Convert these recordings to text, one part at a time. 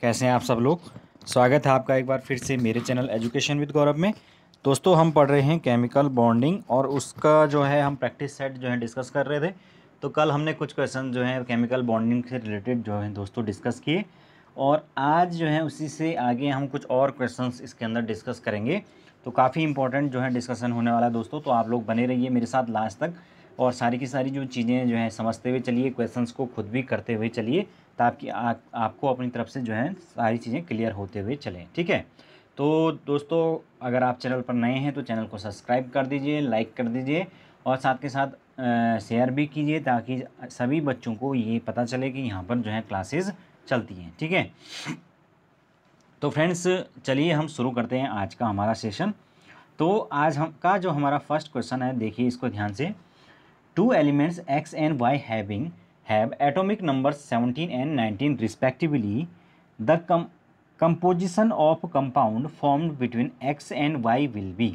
कैसे हैं आप सब लोग स्वागत है आपका एक बार फिर से मेरे चैनल एजुकेशन विद गौरव में दोस्तों हम पढ़ रहे हैं केमिकल बॉन्डिंग और उसका जो है हम प्रैक्टिस सेट जो है डिस्कस कर रहे थे तो कल हमने कुछ क्वेश्चन जो है केमिकल बॉन्डिंग से रिलेटेड जो है दोस्तों डिस्कस किए और आज जो है उसी से आगे हम कुछ और क्वेश्चन इसके अंदर डिस्कस करेंगे तो काफ़ी इंपॉर्टेंट जो है डिस्कशन होने वाला है दोस्तों तो आप लोग बने रहिए मेरे साथ लास्ट तक और सारी की सारी जो चीज़ें जो है समझते हुए चलिए क्वेश्चंस को खुद भी करते हुए चलिए ताकि आपको अपनी तरफ से जो है सारी चीज़ें क्लियर होते हुए चलें ठीक है तो दोस्तों अगर आप चैनल पर नए हैं तो चैनल को सब्सक्राइब कर दीजिए लाइक कर दीजिए और साथ के साथ शेयर भी कीजिए ताकि सभी बच्चों को ये पता चले कि यहाँ पर जो है क्लासेस चलती हैं ठीक है थीके? तो फ्रेंड्स चलिए हम शुरू करते हैं आज का हमारा सेशन तो आज हम का जो हमारा फर्स्ट क्वेश्चन है देखिए इसको ध्यान से two elements X and Y having have atomic number 17 and 19 respectively the com of of compound between X and Y will be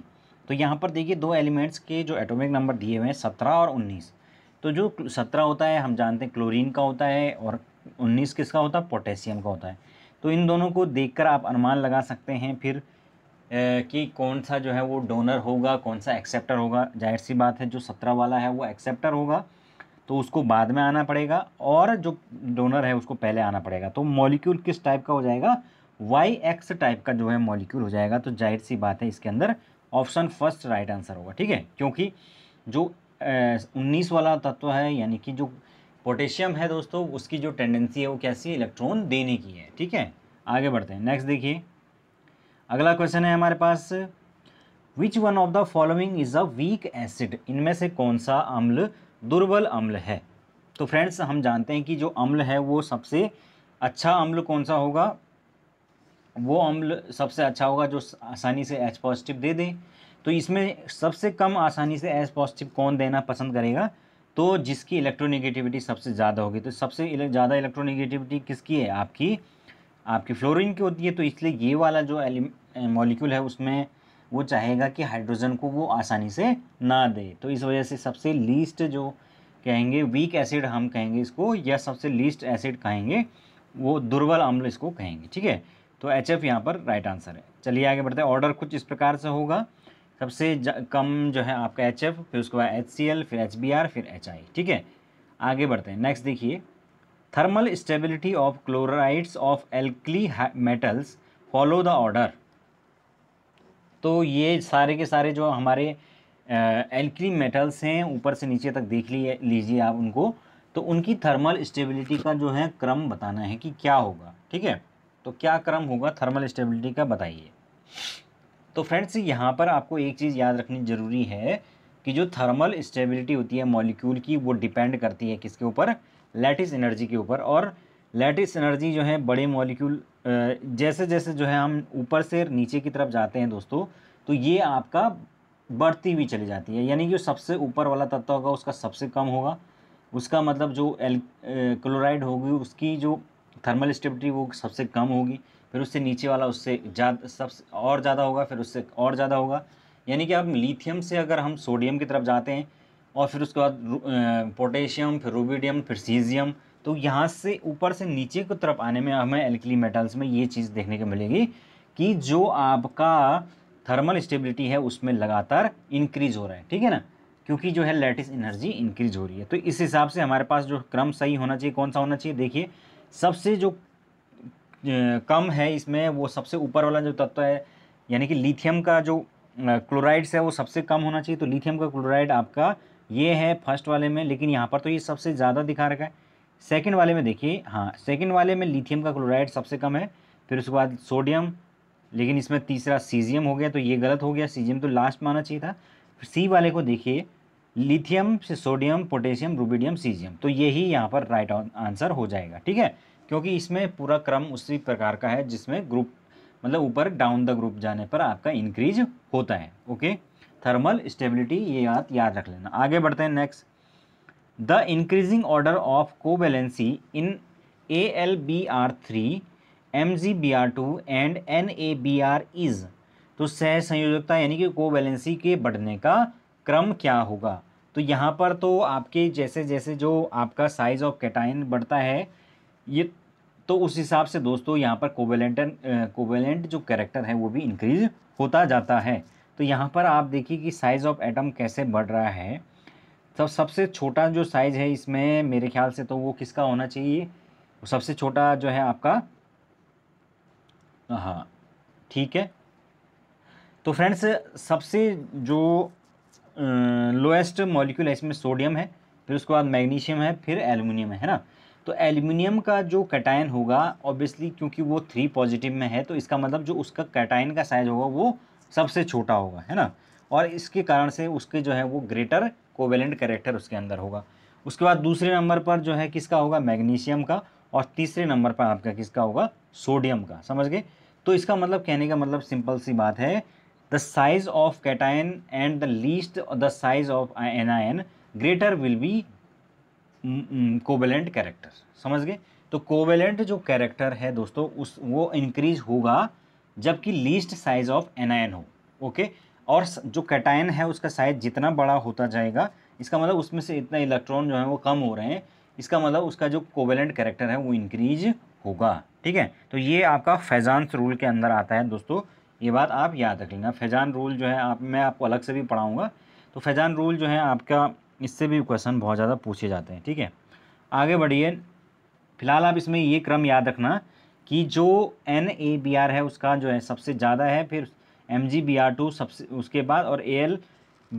तो यहाँ पर देखिए दो एलिमेंट्स के जो एटॉमिक नंबर दिए हुए हैं सत्रह और उन्नीस तो जो सत्रह होता है हम जानते हैं क्लोरीन का होता है और उन्नीस किसका होता है पोटेशियम का होता है तो इन दोनों को देखकर आप अनुमान लगा सकते हैं फिर कि कौन सा जो है वो डोनर होगा कौन सा एक्सेप्टर होगा जाहिर सी बात है जो सत्रह वाला है वो एक्सेप्टर होगा तो उसको बाद में आना पड़ेगा और जो डोनर है उसको पहले आना पड़ेगा तो मॉलिक्यूल किस टाइप का हो जाएगा वाई एक्स टाइप का जो है मॉलिक्यूल हो जाएगा तो जाहिर सी बात है इसके अंदर ऑप्शन फर्स्ट राइट आंसर होगा ठीक है क्योंकि जो उन्नीस वाला तत्व है यानी कि जो पोटेशियम है दोस्तों उसकी जो टेंडेंसी है वो कैसी इलेक्ट्रॉन देने की है ठीक है आगे बढ़ते हैं नेक्स्ट देखिए अगला क्वेश्चन है हमारे पास which one of the following is a weak acid इनमें से कौन सा अम्ल दुर्बल अम्ल है तो फ्रेंड्स हम जानते हैं कि जो अम्ल है वो सबसे अच्छा अम्ल कौन सा होगा वो अम्ल सबसे अच्छा होगा जो आसानी से एच पॉजिटिव दे दें तो इसमें सबसे कम आसानी से एच पॉजिटिव कौन देना पसंद करेगा तो जिसकी इलेक्ट्रोनेगेटिविटी सबसे ज़्यादा होगी तो सबसे ज़्यादा इलेक्ट्रोनेगेटिविटी किसकी है आपकी आपकी फ्लोरिन की होती है तो इसलिए ये वाला जो मॉलिक्यूल है उसमें वो चाहेगा कि हाइड्रोजन को वो आसानी से ना दे तो इस वजह से सबसे लीस्ट जो कहेंगे वीक एसिड हम कहेंगे इसको या सबसे लीस्ट एसिड कहेंगे वो दुर्बल अम्ल इसको कहेंगे ठीक है तो एच एफ यहाँ पर राइट आंसर है चलिए आगे बढ़ते हैं ऑर्डर कुछ इस प्रकार से होगा सबसे कम जो है आपका एच एफ फिर उसके बाद एच सी एल फिर एच बी आर फिर एच आई ठीक है आगे बढ़ते हैं नेक्स्ट देखिए thermal stability of chlorides of alkali metals follow the order तो ये सारे के सारे जो हमारे एल्क्री मेटल्स हैं ऊपर से नीचे तक देख लिए लीजिए आप उनको तो उनकी थर्मल स्टेबिलिटी का जो है क्रम बताना है कि क्या होगा ठीक है तो क्या क्रम होगा थर्मल स्टेबिलिटी का बताइए तो फ्रेंड्स यहाँ पर आपको एक चीज़ याद रखनी ज़रूरी है कि जो थर्मल स्टेबिलिटी होती है मॉलिक्यूल की वो डिपेंड करती है किसके ऊपर लैटिस एनर्जी के ऊपर और लैटिस एनर्जी जो है बड़े मॉलिक्यूल जैसे जैसे जो है हम ऊपर से नीचे की तरफ जाते हैं दोस्तों तो ये आपका बढ़ती हुई चली जाती है यानी कि सबसे ऊपर वाला तत्व होगा उसका सबसे कम होगा उसका मतलब जो एल क्लोराइड होगी उसकी जो थर्मल स्टेबिलिटी वो सबसे कम होगी फिर उससे नीचे वाला उससे ज़्यादा सबसे और ज़्यादा होगा फिर उससे और ज़्यादा होगा यानी कि अब लिथियम से अगर हम सोडियम की तरफ जाते हैं और फिर उसके बाद पोटेशियम फिर रूबीडियम फिर सीजियम तो यहाँ से ऊपर से नीचे की तरफ आने में हमें एल्कली मेटल्स में ये चीज़ देखने को मिलेगी कि जो आपका थर्मल स्टेबिलिटी है उसमें लगातार इंक्रीज हो रहा है ठीक है ना क्योंकि जो है लेटिस एनर्जी इंक्रीज हो रही है तो इस हिसाब से हमारे पास जो क्रम सही होना चाहिए कौन सा होना चाहिए देखिए सबसे जो कम है इसमें वो सबसे ऊपर वाला जो तत्व है यानी कि लिथियम का जो क्लोराइड्स है वो सबसे कम होना चाहिए तो लिथियम का क्लोराइड आपका ये है फर्स्ट वाले में लेकिन यहाँ पर तो ये सबसे ज़्यादा दिखा रखा है सेकेंड वाले में देखिए हाँ सेकेंड वाले में लिथियम का क्लोराइड सबसे कम है फिर उसके बाद सोडियम लेकिन इसमें तीसरा सीजियम हो गया तो ये गलत हो गया सीजियम तो लास्ट माना चाहिए था फिर सी वाले को देखिए लिथियम से सोडियम पोटेशियम रूबीडियम सीजियम तो यही यहाँ पर राइट आंसर हो जाएगा ठीक है क्योंकि इसमें पूरा क्रम उसी प्रकार का है जिसमें ग्रुप मतलब ऊपर डाउन द ग्रुप जाने पर आपका इंक्रीज होता है ओके थर्मल स्टेबिलिटी ये बात याद रख लेना आगे बढ़ते हैं next the order of in A L B R three M G B R two and N A B R is तो सह संयोजकता यानी कि बैलेंसी के बढ़ने का क्रम क्या होगा तो यहाँ पर तो आपके जैसे जैसे जो आपका साइज ऑफ कैटाइन बढ़ता है ये तो उस हिसाब से दोस्तों यहाँ पर कोवेलेंट कोवेलेंट जो कैरेक्टर है वो भी इंक्रीज होता जाता है तो यहाँ पर आप देखिए कि साइज़ ऑफ एटम कैसे बढ़ रहा है सब सबसे छोटा जो साइज़ है इसमें मेरे ख्याल से तो वो किसका होना चाहिए सबसे छोटा जो है आपका हाँ ठीक है तो फ्रेंड्स सबसे जो लोएस्ट मॉलिक्यूल है इसमें सोडियम है फिर उसके बाद मैग्नीशियम है फिर एल्यूमिनियम है, ना तो एल्यूमिनियम का जो कैटाइन होगा ऑब्वियसली क्योंकि वो थ्री पॉजिटिव में है तो इसका मतलब जो उसका कैटाइन का साइज होगा वो सबसे छोटा होगा है ना और इसके कारण से उसके जो है वो ग्रेटर कोवेलेंट करेक्टर उसके अंदर होगा उसके बाद दूसरे नंबर पर जो है किसका होगा मैग्नीशियम का और तीसरे नंबर पर आपका किसका होगा सोडियम का समझ गए तो इसका मतलब कहने का मतलब सिंपल सी बात है the size of cation and the least the size of an anion greater will be covalent character समझ गए तो कोवेलेंट जो कैरेक्टर है दोस्तों उस वो इंक्रीज होगा जबकि लीस्ट साइज ऑफ एन हो ओके और जो कैटायन है उसका साइज जितना बड़ा होता जाएगा इसका मतलब उसमें से इतना इलेक्ट्रॉन जो है वो कम हो रहे हैं इसका मतलब उसका जो कोवेलेंट कैरेक्टर है वो इंक्रीज होगा ठीक है तो ये आपका फैजान्स रूल के अंदर आता है दोस्तों ये बात आप याद रख लेना फैजान रूल जो है आप मैं आपको अलग से भी पढ़ाऊँगा तो फैजान रूल जो है आपका इससे भी क्वेश्चन बहुत ज़्यादा पूछे जाते हैं ठीक है आगे बढ़िए फिलहाल आप इसमें ये क्रम याद रखना कि जो एन ए बी आर है उसका जो है सबसे ज़्यादा है फिर M G B R two सबसे उसके बाद और A L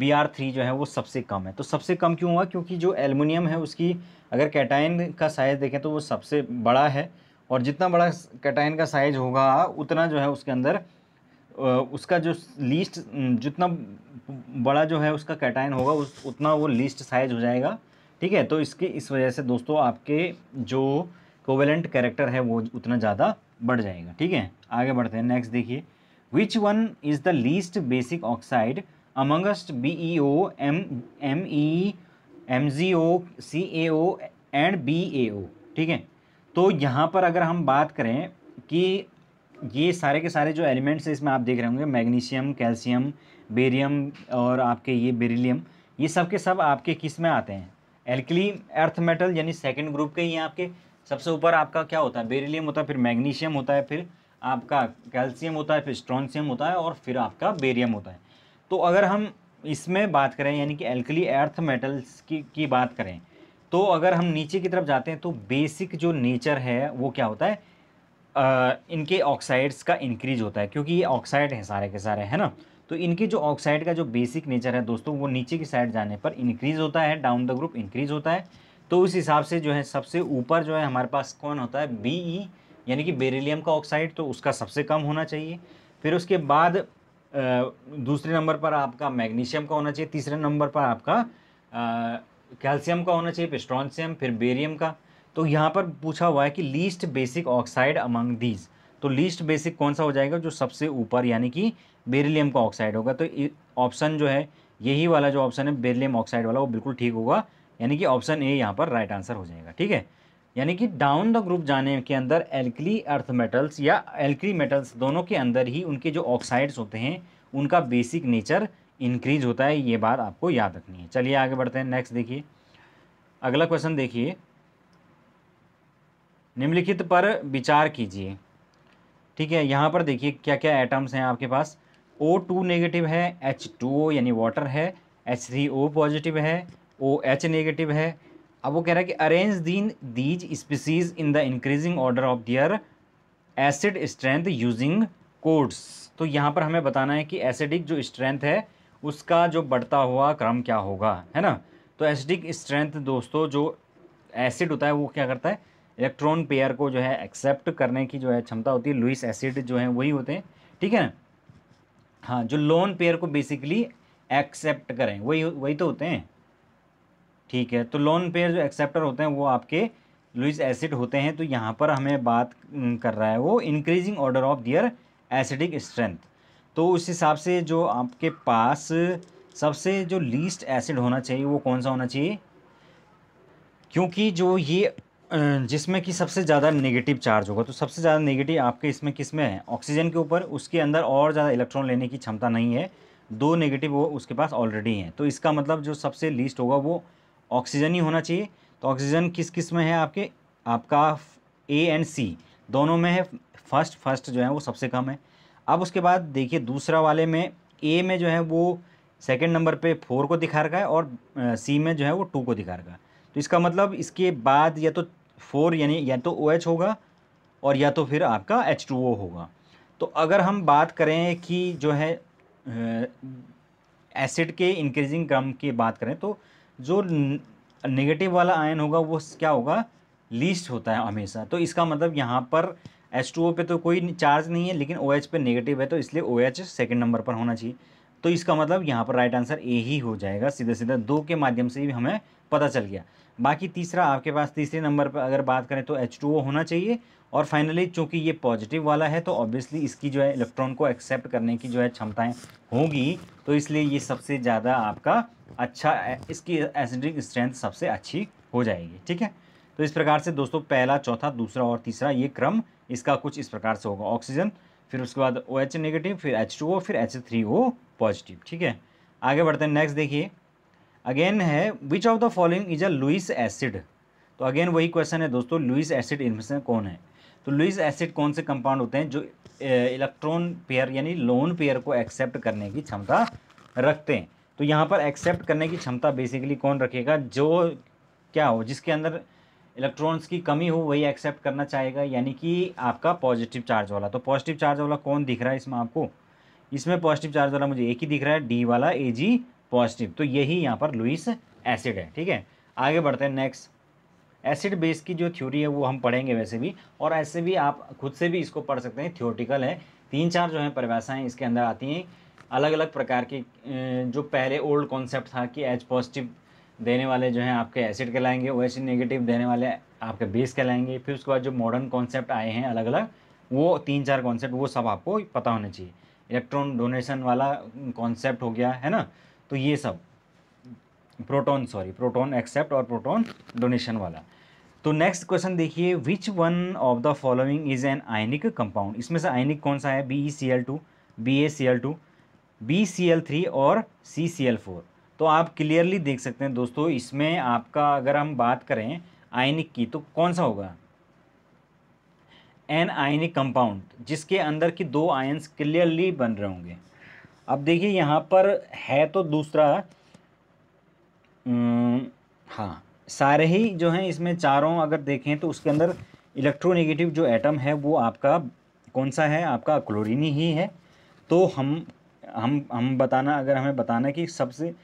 B R three जो है वो सबसे कम है तो सबसे कम क्यों हुआ क्योंकि जो एलमिनियम है उसकी अगर कैटाइन का साइज़ देखें तो वो सबसे बड़ा है और जितना बड़ा कैटाइन का साइज़ होगा उतना जो है उसके अंदर उसका जो लीस्ट जितना बड़ा जो है उसका कैटाइन होगा उस उतना वो लीस्ट साइज़ हो जाएगा ठीक है तो इसके इस वजह से दोस्तों आपके जो कोवेलेंट कैरेक्टर है वो उतना ज़्यादा बढ़ जाएगा ठीक है आगे बढ़ते हैं नेक्स्ट देखिए which one is the least basic oxide M BeO, M, ME, MgO, CaO and B BaO ठीक है तो यहाँ पर अगर हम बात करें कि ये सारे के सारे जो एलिमेंट्स हैं इसमें आप देख रहे होंगे मैग्नीशियम कैल्शियम बेरियम और आपके ये बेरिलियम ये सब के सब आपके किस में आते हैं एल्कली अर्थ मेटल यानी सेकेंड ग्रुप के ही आपके सबसे ऊपर आपका क्या होता है बेरिलियम होता है फिर मैग्नीशियम होता है फिर आपका कैल्शियम होता है फिर स्ट्रॉनशियम होता है और फिर आपका बेरियम होता है तो अगर हम इसमें बात करें यानी कि एल्कली अर्थ मेटल्स की की बात करें तो अगर हम नीचे की तरफ जाते हैं तो बेसिक जो नेचर है वो क्या होता है आ, इनके ऑक्साइड्स का इंक्रीज होता है क्योंकि ये ऑक्साइड हैं सारे के सारे है ना तो इनके जो ऑक्साइड का जो बेसिक नेचर है दोस्तों वो नीचे की साइड जाने पर इंक्रीज होता है डाउन द ग्रुप इंक्रीज होता है तो उस हिसाब से जो है सबसे ऊपर जो है हमारे पास कौन होता है बी ई e यानी कि बेरिलियम का ऑक्साइड तो उसका सबसे कम होना चाहिए फिर उसके बाद दूसरे नंबर पर आपका मैग्नीशियम का होना चाहिए तीसरे नंबर पर आपका कैल्शियम का होना चाहिए फिर स्ट्रॉन्शियम फिर बेरियम का तो यहाँ पर पूछा हुआ है कि least basic oxide among these तो लीस्ट बेसिक कौन सा हो जाएगा जो सबसे ऊपर यानी कि बेरिलियम का ऑक्साइड होगा तो ऑप्शन जो है यही वाला जो ऑप्शन है बेरिलियम ऑक्साइड वाला वो बिल्कुल ठीक होगा यानी कि ऑप्शन ए यहाँ पर राइट आंसर हो जाएगा ठीक है यानी कि डाउन द ग्रुप जाने के अंदर एल्कली अर्थ मेटल्स या एल्कली मेटल्स दोनों के अंदर ही उनके जो ऑक्साइड्स होते हैं उनका बेसिक नेचर इंक्रीज होता है ये बात आपको याद रखनी है चलिए आगे बढ़ते हैं नेक्स्ट देखिए अगला क्वेश्चन देखिए निम्नलिखित पर विचार कीजिए ठीक है यहाँ पर देखिए क्या क्या एटम्स हैं आपके पास ओ टू नेगेटिव है एच टू ओ यानी वाटर है एच थ्री ओ पॉजिटिव है ओ एच नेगेटिव है अब वो कह रहा है कि arrange in these species in the increasing order of their acid strength using codes तो यहाँ पर हमें बताना है कि एसिडिक जो स्ट्रेंथ है उसका जो बढ़ता हुआ क्रम क्या होगा है ना तो एसिडिक स्ट्रेंथ दोस्तों जो एसिड होता है वो क्या करता है इलेक्ट्रॉन पेयर को जो है एक्सेप्ट करने की जो है क्षमता होती है लुइस एसिड जो है वही होते हैं ठीक है ना हाँ जो लोन पेयर को बेसिकली एक्सेप्ट करें वही वही तो होते हैं ठीक है तो लोन पेयर जो एक्सेप्टर होते हैं वो आपके लुइस एसिड होते हैं तो यहाँ पर हमें बात कर रहा है वो increasing order of their acidic strength तो उस हिसाब से जो आपके पास सबसे जो लीस्ट एसिड होना चाहिए वो कौन सा होना चाहिए क्योंकि जो ये जिसमें कि सबसे ज़्यादा नेगेटिव चार्ज होगा तो सबसे ज़्यादा नेगेटिव आपके इसमें किस में है ऑक्सीजन के ऊपर उसके अंदर और ज़्यादा इलेक्ट्रॉन लेने की क्षमता नहीं है दो नेगेटिव वो उसके पास ऑलरेडी हैं तो इसका मतलब जो सबसे लीस्ट होगा वो ऑक्सीजन ही होना चाहिए तो ऑक्सीजन किस किस में है आपके आपका ए एंड सी दोनों में है फर्स्ट फर्स्ट जो है वो सबसे कम है अब उसके बाद देखिए दूसरा वाले में ए में जो है वो सेकेंड नंबर पे फोर को दिखा रखा है और सी में जो है वो टू को दिखा रखा है तो इसका मतलब इसके बाद या तो फोर यानी या तो ओ OH होगा और या तो फिर आपका एच टू ओ होगा तो अगर हम बात करें कि जो है एसिड के इंक्रीजिंग क्रम की बात करें तो जो नेगेटिव वाला आयन होगा वो क्या होगा लीस्ट होता है हमेशा तो इसका मतलब यहाँ पर एच टू ओ पे तो कोई चार्ज नहीं है लेकिन ओ OH पे नेगेटिव है तो इसलिए ओ OH सेकेंड नंबर पर होना चाहिए तो इसका मतलब यहाँ पर राइट आंसर ए ही हो जाएगा सीधे सीधे दो के माध्यम से भी हमें पता चल गया बाकी तीसरा आपके पास तीसरे नंबर पर अगर बात करें तो एच होना चाहिए और फाइनली चूंकि ये पॉजिटिव वाला है तो ऑब्वियसली इसकी जो है इलेक्ट्रॉन को एक्सेप्ट करने की जो है क्षमताएं होंगी तो इसलिए ये सबसे ज़्यादा आपका अच्छा इसकी एसिडिक स्ट्रेंथ सबसे अच्छी हो जाएगी ठीक है तो इस प्रकार से दोस्तों पहला चौथा दूसरा और तीसरा ये क्रम इसका कुछ इस प्रकार से होगा ऑक्सीजन फिर उसके बाद ओ OH नेगेटिव फिर एच फिर एच पॉजिटिव ठीक है आगे बढ़ते हैं नेक्स्ट देखिए अगेन है which of the following is a Lewis acid तो अगेन वही क्वेश्चन है दोस्तों लुइस एसिड इनमें से कौन है तो लुइस एसिड कौन से कंपाउंड होते हैं जो इलेक्ट्रॉन पेयर यानी लोन पेयर को एक्सेप्ट करने की क्षमता रखते हैं तो यहाँ पर एक्सेप्ट करने की क्षमता बेसिकली कौन रखेगा जो क्या हो जिसके अंदर इलेक्ट्रॉन्स की कमी हो वही एक्सेप्ट करना चाहेगा यानी कि आपका पॉजिटिव चार्ज वाला तो पॉजिटिव चार्ज वाला कौन दिख रहा है इसमें आपको इसमें पॉजिटिव चार्ज वाला मुझे एक ही दिख रहा है डी वाला ए जी पॉजिटिव तो यही यहाँ पर लुइस एसिड है ठीक है आगे बढ़ते हैं नेक्स्ट एसिड बेस की जो थ्योरी है वो हम पढ़ेंगे वैसे भी और ऐसे भी आप खुद से भी इसको पढ़ सकते हैं थियोटिकल है तीन चार जो है परिभाषाएँ इसके अंदर आती हैं अलग अलग प्रकार की जो पहले ओल्ड कॉन्सेप्ट था कि एच पॉजिटिव देने वाले जो हैं आपके एसिड कहलाएंगे ओ एच नेगेटिव देने वाले आपके बेस कहलाएंगे फिर उसके बाद जो मॉडर्न कॉन्सेप्ट आए हैं अलग अलग वो तीन चार कॉन्सेप्ट वो सब आपको पता होना चाहिए इलेक्ट्रॉन डोनेशन वाला कॉन्सेप्ट हो गया है ना तो ये सब प्रोटॉन सॉरी प्रोटॉन एक्सेप्ट और प्रोटॉन डोनेशन वाला तो नेक्स्ट क्वेश्चन देखिए which one of the following is an ionic compound इसमें से आयनिक कौन सा है B E C L two B A C L two B C L three और सी सी एल फोर तो आप क्लियरली देख सकते हैं दोस्तों इसमें आपका अगर हम बात करें आयनिक की तो कौन सा होगा एन आयनिक कंपाउंड जिसके अंदर की दो आयन्स क्लियरली बन रहे होंगे अब देखिए यहाँ पर है तो दूसरा हाँ सारे ही जो हैं इसमें चारों अगर देखें तो उसके अंदर इलेक्ट्रोनेगेटिव जो एटम है वो आपका कौन सा है आपका क्लोरीनी ही है तो हम हम हम बताना अगर हमें बताना कि सबसे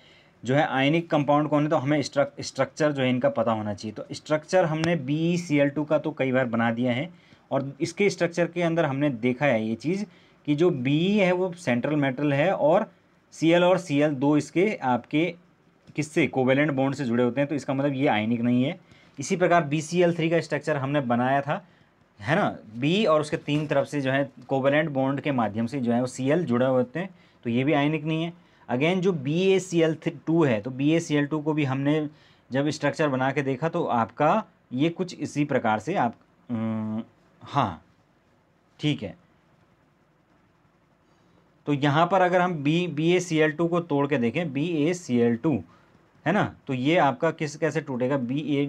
जो है आयनिक कंपाउंड कौन है तो हमें स्ट्रक्चर जो है इनका पता होना चाहिए तो स्ट्रक्चर हमने बी सी एल टू का तो कई बार बना दिया है और इसके स्ट्रक्चर के अंदर हमने देखा है ये चीज़ कि जो बी है वो सेंट्रल मेटल है और सी और सी दो इसके आपके किससे कोवेलेंट बॉन्ड से जुड़े होते हैं तो इसका मतलब ये आयनिक नहीं है इसी प्रकार बी थ्री का स्ट्रक्चर हमने बनाया था है ना बी और उसके तीन तरफ से जो है कोवेलेंट बॉन्ड के माध्यम से जो है वो सी जुड़े होते हैं तो ये भी आयनिक नहीं है अगेन जो B A C L two है तो B A C L two को भी हमने जब स्ट्रक्चर बना के देखा तो आपका ये कुछ इसी प्रकार से आप हाँ ठीक है तो यहाँ पर अगर हम B B A C L two को तोड़ के देखें B A C L two है ना तो ये आपका किस कैसे टूटेगा B A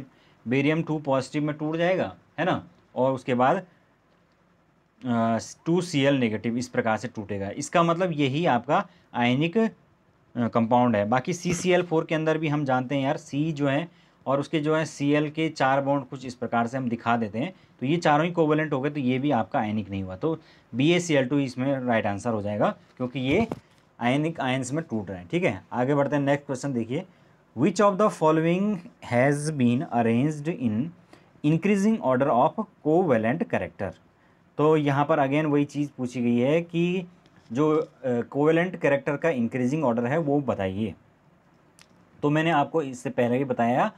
barium two positive में टूट जाएगा है ना और उसके बाद टू सी एल नेगेटिव इस प्रकार से टूटेगा इसका मतलब यही आपका आयनिक कंपाउंड है बाकी सी सी एल फोर के अंदर भी हम जानते हैं यार सी जो है और उसके जो है सी एल के चार बॉन्ड कुछ इस प्रकार से हम दिखा देते हैं तो ये चारों ही कोवेलेंट हो गए तो ये भी आपका आयनिक नहीं हुआ तो B A C L two इसमें राइट आंसर हो जाएगा क्योंकि ये आयनिक आयंस में टूट रहे हैं ठीक है आगे बढ़ते हैं नेक्स्ट क्वेश्चन देखिए which of the following has been arranged in increasing order of covalent character तो यहाँ पर अगेन वही चीज़ पूछी गई है कि जो कोवेलेंट uh, करेक्टर का इंक्रीजिंग ऑर्डर है वो बताइए तो मैंने आपको इससे पहले ही बताया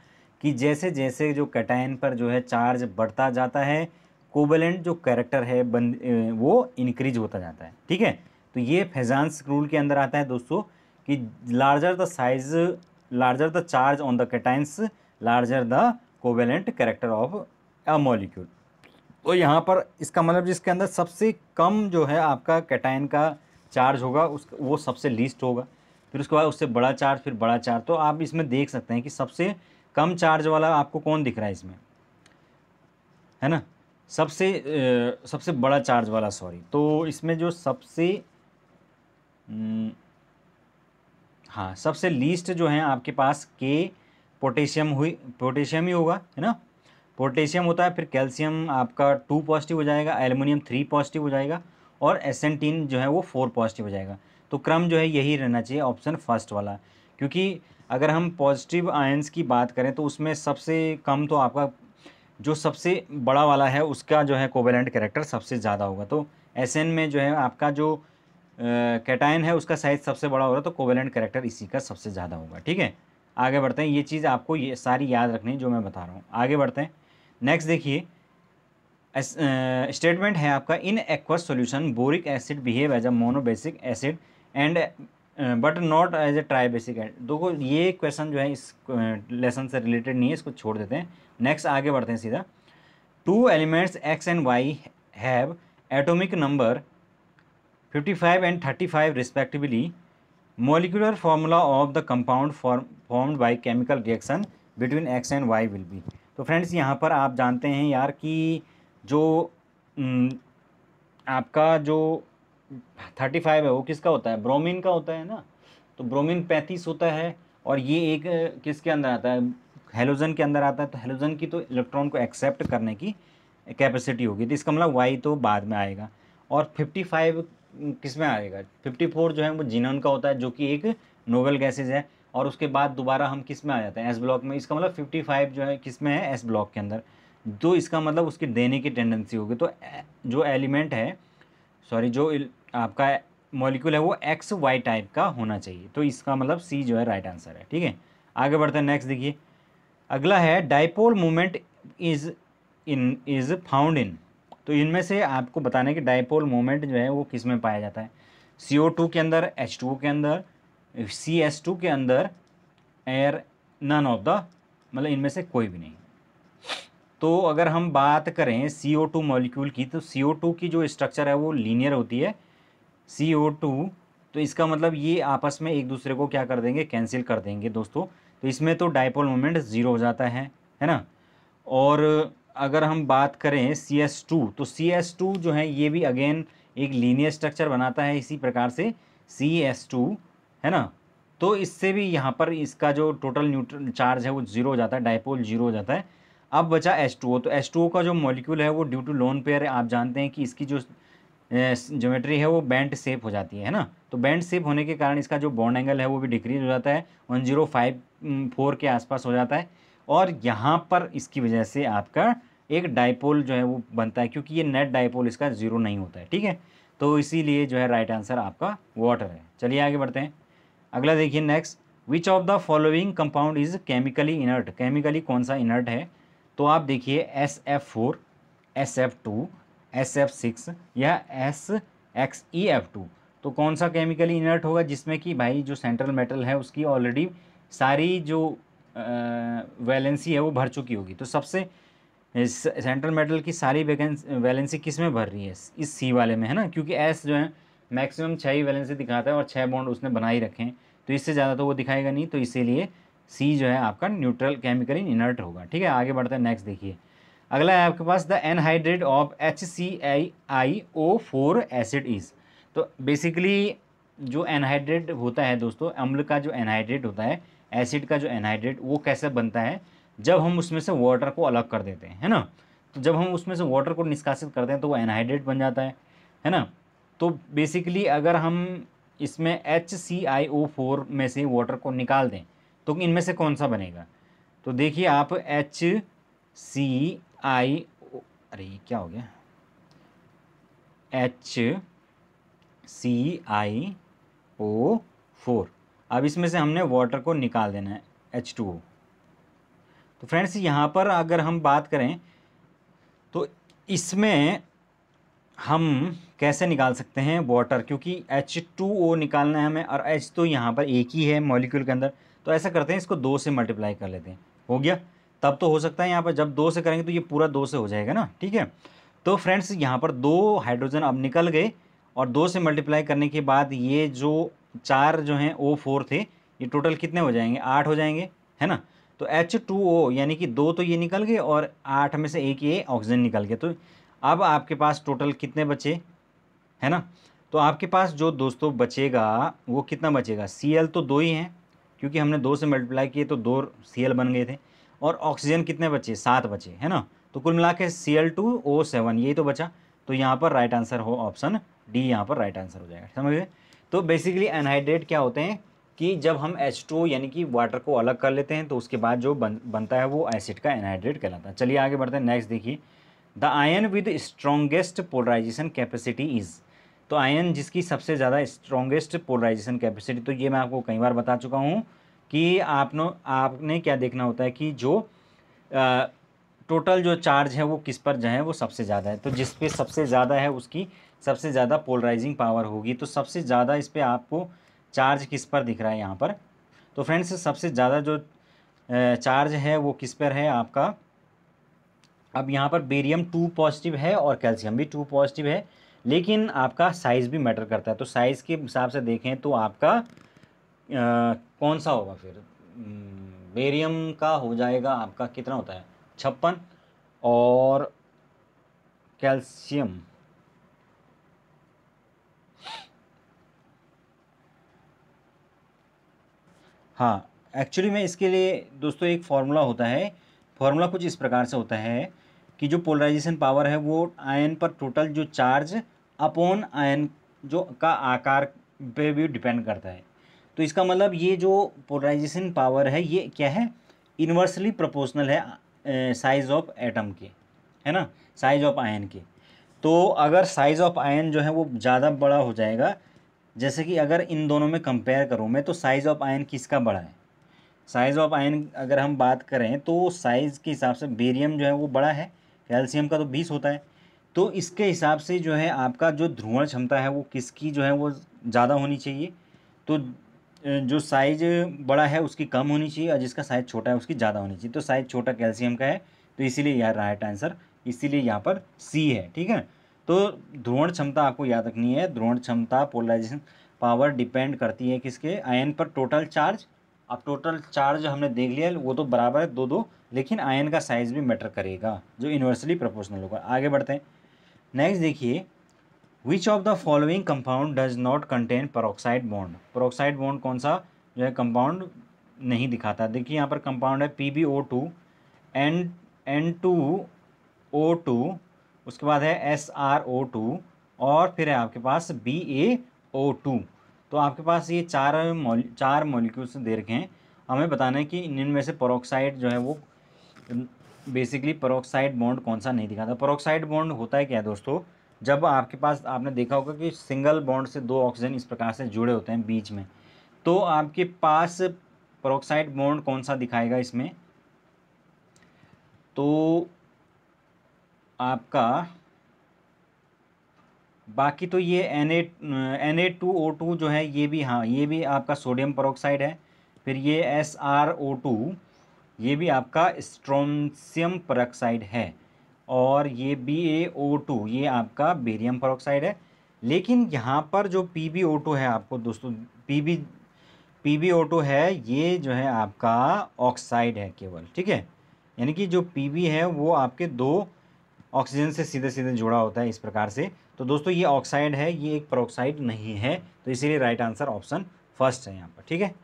कि जैसे जैसे जो कैटाइन पर जो है चार्ज बढ़ता जाता है कोवेलेंट जो कैरेक्टर है बंद वो इंक्रीज होता जाता है ठीक है तो ये फैजांस रूल के अंदर आता है दोस्तों कि larger the size larger the charge on the cations larger the covalent character of a molecule तो यहाँ पर इसका मतलब जिसके अंदर सबसे कम जो है आपका कैटाइन का चार्ज होगा उस वो सबसे लीस्ट होगा फिर उसके बाद उससे बड़ा चार्ज फिर बड़ा चार्ज तो आप इसमें देख सकते हैं कि सबसे कम चार्ज वाला आपको कौन दिख रहा है इसमें है ना सबसे सबसे बड़ा चार्ज वाला सॉरी तो इसमें जो सबसे हम्म, हाँ सबसे लीस्ट जो है आपके पास के पोटेशियम हुई पोटेशियम ही होगा है ना पोटेशियम होता है फिर कैल्शियम आपका टू पॉजिटिव हो जाएगा एल्यूमिनियम थ्री पॉजिटिव हो जाएगा और एसेंटीन जो है वो फोर पॉजिटिव हो जाएगा तो क्रम जो है यही रहना चाहिए ऑप्शन फर्स्ट वाला क्योंकि अगर हम पॉजिटिव आयंस की बात करें तो उसमें सबसे कम तो आपका जो सबसे बड़ा वाला है उसका जो है कोवेलेंट कैरेक्टर सबसे ज़्यादा होगा तो एस में जो है आपका जो कैटाइन है उसका साइज सबसे बड़ा होगा तो कोवेलेंट कैरेक्टर इसी का सबसे ज़्यादा होगा ठीक है आगे बढ़ते हैं ये चीज़ आपको ये सारी याद रखनी जो मैं बता रहा हूँ आगे बढ़ते हैं नेक्स्ट देखिए स्टेटमेंट है आपका in aqueous solution boric acid behave as a monobasic acid and but not as a tribasic acid देखो ये क्वेश्चन जो है इस लेसन से रिलेटेड नहीं है इसको छोड़ देते हैं नेक्स्ट आगे बढ़ते हैं सीधा two elements X and Y have atomic number fifty five and thirty five respectively molecular formula of the compound form by chemical reaction between X and Y will be तो फ्रेंड्स यहाँ पर आप जानते हैं यार कि जो न, आपका जो थर्टी फाइव है वो किसका होता है ब्रोमीन का होता है ना तो ब्रोमीन पैंतीस होता है और ये एक किसके अंदर आता है हेलोजन के अंदर आता है तो हेलोजन की तो इलेक्ट्रॉन को एक्सेप्ट करने की कैपेसिटी होगी तो इसका मतलब वाई तो बाद में आएगा और फिफ्टी फाइव किस में आएगा फिफ्टी फोर जो है वो जीनन का होता है जो कि एक नोबल गैसेज है और उसके बाद दोबारा हम किस में आ जाते हैं एस ब्लॉक में इसका मतलब फिफ्टी फाइव जो है किस में है एस ब्लॉक के अंदर तो इसका मतलब उसकी देने की टेंडेंसी होगी तो जो एलिमेंट है सॉरी जो आपका मॉलिक्यूल है वो एक्स वाई टाइप का होना चाहिए तो इसका मतलब सी जो है राइट आंसर है ठीक है आगे बढ़ते हैं नेक्स्ट देखिए अगला है dipole moment is in is found in तो इनमें से आपको बताने कि डाइपोल मोमेंट जो है वो किस में पाया जाता है सी ओ टू के अंदर एच टू के अंदर सी एस टू के अंदर एयर नन ऑफ द मतलब इनमें से कोई भी नहीं तो अगर हम बात करें सी ओ टू मॉलिक्यूल की तो सी ओ टू की जो स्ट्रक्चर है वो लीनियर होती है सी ओ टू तो इसका मतलब ये आपस में एक दूसरे को क्या कर देंगे कैंसिल कर देंगे दोस्तों तो इसमें तो डाइपोल मोमेंट ज़ीरो हो जाता है है ना और अगर हम बात करें सी एस टू तो सी एस टू जो है ये भी अगेन एक लीनियर स्ट्रक्चर बनाता है इसी प्रकार से सी एस टू है ना तो इससे भी यहाँ पर इसका जो टोटल न्यूट्रल चार्ज है वो ज़ीरो हो जाता है डाइपोल ज़ीरो हो जाता है अब बचा एस टू ओ तो एस टू ओ का जो मॉलिक्यूल है वो ड्यू टू लोन पेयर आप जानते हैं कि इसकी जो ज्योमेट्री है वो बैंड सेप हो जाती है ना तो बैंड सेप होने के कारण इसका जो बॉन्ड एंगल है वो भी डिक्रीज हो जाता है वन जीरो फाइव फोर के आसपास हो जाता है और यहाँ पर इसकी वजह से आपका एक डाइपोल जो है वो बनता है क्योंकि ये नेट डाइपोल इसका ज़ीरो नहीं होता है ठीक है तो इसीलिए जो है राइट आंसर आपका वाटर है चलिए आगे बढ़ते हैं अगला देखिए next which of the following compound is chemically inert chemically कौन सा इनर्ट है तो आप देखिए S F four S F two S F six या S X E F two तो कौन सा केमिकली इनर्ट होगा जिसमें कि भाई जो सेंट्रल मेटल है उसकी ऑलरेडी सारी जो वैलेंसी है वो भर चुकी होगी तो सबसे सेंट्रल मेटल की सारी वैलेंसी किस में भर रही है इस सी वाले में है ना क्योंकि एस जो है मैक्सिमम छः ही वैलेंसी दिखाता है और छः बॉन्ड उसने बनाए रखे हैं तो इससे ज़्यादा तो वो दिखाएगा नहीं तो इसीलिए सी जो है आपका न्यूट्रल केमिकल इन इनर्ट होगा ठीक है आगे बढ़ते हैं नेक्स्ट देखिए अगला है आपके पास the anhydrate of H C I I O four acid is तो बेसिकली जो एनहाइड्रेट होता है दोस्तों अम्ल का जो एनहाइड्रेट होता है एसिड का जो एनहाइड्रेट वो कैसे बनता है जब हम उसमें से वाटर को अलग कर देते हैं है ना तो जब हम उसमें से वाटर को निष्कासित करते हैं तो वो एनहाइड्रेट बन जाता है है ना तो बेसिकली अगर हम इसमें एच सी आई ओ फोर में से वाटर को निकाल दें तो इनमें से कौन सा बनेगा तो देखिए आप एच सी आई अरे क्या हो गया एच सी आई ओ फोर अब इसमें से हमने वाटर को निकाल देना है एच टू ओ तो फ्रेंड्स यहाँ पर अगर हम बात करें तो इसमें हम कैसे निकाल सकते हैं वाटर क्योंकि एच टू ओ निकालना है हमें और एच तो यहाँ पर एक ही है मॉलिक्यूल के अंदर तो ऐसा करते हैं इसको दो से मल्टीप्लाई कर लेते हैं हो गया तब तो हो सकता है यहाँ पर जब दो से करेंगे तो ये पूरा दो से हो जाएगा ना ठीक है तो फ्रेंड्स यहाँ पर दो हाइड्रोजन अब निकल गए और दो से मल्टीप्लाई करने के बाद ये जो चार जो हैं ओ फोर थे ये टोटल कितने हो जाएंगे आठ हो जाएंगे है ना तो एच टू ओ यानी कि दो तो ये निकल गए और आठ में से एक ये ऑक्सीजन निकल गया तो अब आपके पास टोटल कितने बचे है ना तो आपके पास जो दोस्तों बचेगा वो कितना बचेगा सी एल तो दो ही हैं क्योंकि हमने दो से मल्टीप्लाई किए तो दो सी एल बन गए थे और ऑक्सीजन कितने बचे सात बचे है ना तो कुल मिला के C L two O seven यही तो बचा तो यहाँ पर राइट आंसर हो ऑप्शन डी यहाँ पर राइट आंसर हो जाएगा समझ गए तो बेसिकली एनहाइड्रेट क्या होते हैं कि जब हम एच टू यानी कि वाटर को अलग कर लेते हैं तो उसके बाद जो बन बनता है वो एसिड का एनहाइड्रेट कहलाता है चलिए आगे बढ़ते हैं नेक्स्ट देखिए the ion with strongest polarization capacity is तो आयन जिसकी सबसे ज़्यादा स्ट्रॉन्गेस्ट पोलराइजेशन कैपेसिटी तो ये मैं आपको कई बार बता चुका हूँ कि आपने आपने क्या देखना होता है कि जो आ, टोटल जो चार्ज है वो किस पर जो है वो सबसे ज़्यादा है तो जिस पे सबसे ज़्यादा है उसकी सबसे ज़्यादा पोलराइजिंग पावर होगी तो सबसे ज़्यादा इस पर आपको चार्ज किस पर दिख रहा है यहाँ पर तो फ्रेंड्स सबसे ज़्यादा जो चार्ज है वो किस पर है आपका अब यहाँ पर बेरियम टू पॉजिटिव है और कैल्शियम भी टू पॉजिटिव है लेकिन आपका साइज़ भी मैटर करता है तो साइज़ के हिसाब से देखें तो आपका आ, कौन सा होगा फिर बेरियम हम्म, का हो जाएगा आपका कितना होता है छप्पन और कैल्शियम हाँ एक्चुअली में इसके लिए दोस्तों एक फार्मूला होता है फॉर्मूला कुछ इस प्रकार से होता है कि जो पोलराइजेशन पावर है वो आयन पर टोटल जो चार्ज अपॉन आयन जो का आकार पे भी डिपेंड करता है तो इसका मतलब ये जो पोलराइजेशन पावर है ये क्या है इन्वर्सली प्रोपोर्शनल है साइज ऑफ एटम के है ना साइज ऑफ आयन के तो अगर साइज ऑफ आयन जो है वो ज़्यादा बड़ा हो जाएगा जैसे कि अगर इन दोनों में कंपेयर करूँ मैं तो साइज ऑफ आयन किसका बड़ा है साइज़ ऑफ आयन अगर हम बात करें तो साइज़ के हिसाब से बेरियम जो है वो बड़ा है कैल्शियम का तो बीस होता है तो इसके हिसाब से जो है आपका जो ध्रुवण क्षमता है वो किसकी जो है वो ज़्यादा होनी चाहिए तो जो साइज बड़ा है उसकी कम होनी चाहिए और जिसका साइज छोटा है उसकी ज़्यादा होनी चाहिए तो साइज छोटा कैल्शियम का है तो इसीलिए यह राइट आंसर इसीलिए यहाँ पर सी है ठीक है तो ध्रुवण क्षमता आपको याद रखनी है ध्रुवण क्षमता पोलराइजेशन पावर डिपेंड करती है किसके आयन पर टोटल चार्ज अब टोटल चार्ज हमने देख लिया वो तो बराबर है दो दो लेकिन आयन का साइज भी मैटर करेगा जो यूनिवर्सली प्रोपोर्शनल होगा आगे बढ़ते हैं नेक्स्ट देखिए which of the following compound does not contain peroxide bond peroxide bond कौन सा जो है कंपाउंड नहीं दिखाता देखिए यहाँ पर कंपाउंड है P B O two N N two O two उसके बाद है एस आर ओ टू और फिर है आपके पास बी ए ओ टू तो आपके पास ये चार मौल चार मॉलिक्यूल्स दे रखे हैं हमें बताना है कि इनमें से परोक्साइड जो है वो बेसिकली परोक्साइड बॉन्ड कौन सा नहीं दिखाता परोक्साइड बॉन्ड होता है क्या है दोस्तों जब आपके पास आपने देखा होगा कि सिंगल बॉन्ड से दो ऑक्सीजन इस प्रकार से जुड़े होते हैं बीच में तो आपके पास परोक्साइड बॉन्ड कौन सा दिखाएगा इसमें तो आपका बाकी तो ये N A N A two O two जो है ये भी हाँ ये भी आपका सोडियम परोक्साइड है फिर ये एस आर ओ टू ये भी आपका स्ट्रोनसियम परोक्साइड है और ये बी ए टू ये आपका बेरियम परोक्साइड है लेकिन यहाँ पर जो पी बी ओ टू है आपको दोस्तों P B P B O two है ये जो है आपका ऑक्साइड है केवल ठीक है यानी कि जो पी बी है वो आपके दो ऑक्सीजन से सीधे सीधे जुड़ा होता है इस प्रकार से तो दोस्तों ये ऑक्साइड है ये एक प्रोक्साइड नहीं है तो इसीलिए राइट आंसर ऑप्शन फर्स्ट है यहाँ पर ठीक है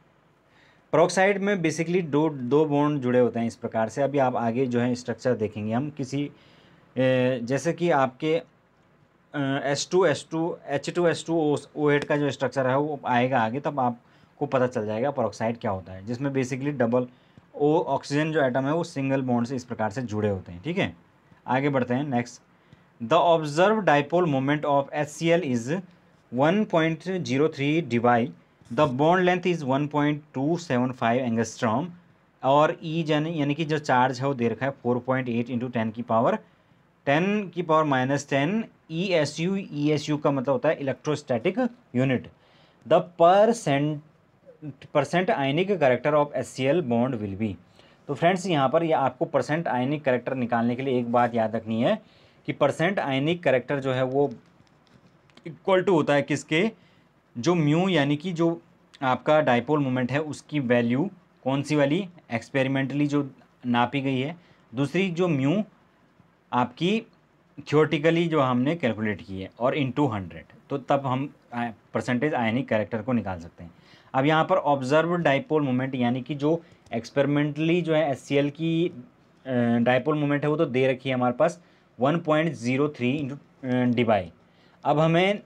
प्रोक्साइड में बेसिकली दो दो बोन जुड़े होते हैं इस प्रकार से अभी आप आगे जो है स्ट्रक्चर देखेंगे हम किसी जैसे कि आपके S two S two H two S two O eight का जो स्ट्रक्चर है वो आएगा आगे तब आपको पता चल जाएगा प्रोक्साइड क्या होता है जिसमें बेसिकली डबल ओ ऑक्सीजन जो आइटम है वो सिंगल बॉन्ड से इस प्रकार से जुड़े होते हैं ठीक है आगे बढ़ते हैं next the observe moment of C L is one point zero three debye the bond length is one point two seven five angstrom और ई e जन यानी कि जो चार्ज है वो दे रखा है four point eight into ten की पावर टेन की power minus ten E S U E S U का मतलब होता है electrostatic unit the percent percent ionic character of S C L bond will be तो फ्रेंड्स यहाँ पर ये यह आपको परसेंट आइनिक करेक्टर निकालने के लिए एक बात याद रखनी है कि परसेंट आयनिक करेक्टर जो है वो इक्वल टू होता है किसके जो म्यू यानी कि जो आपका डाइपोल मोमेंट है उसकी वैल्यू कौन सी वाली एक्सपेरिमेंटली जो नापी गई है दूसरी जो म्यू आपकी थियोटिकली जो हमने कैलकुलेट की है और इन टू हंड्रेड तो तब हम परसेंटेज आयनिक कैरेक्टर को निकाल सकते हैं अब यहाँ पर ऑब्जर्व डाइपोल मोमेंट यानी कि जो एक्सपेरिमेंटली जो है एस की डाइपोल मोमेंट है वो तो दे रखी है हमारे पास one point zero three into debye अब हमें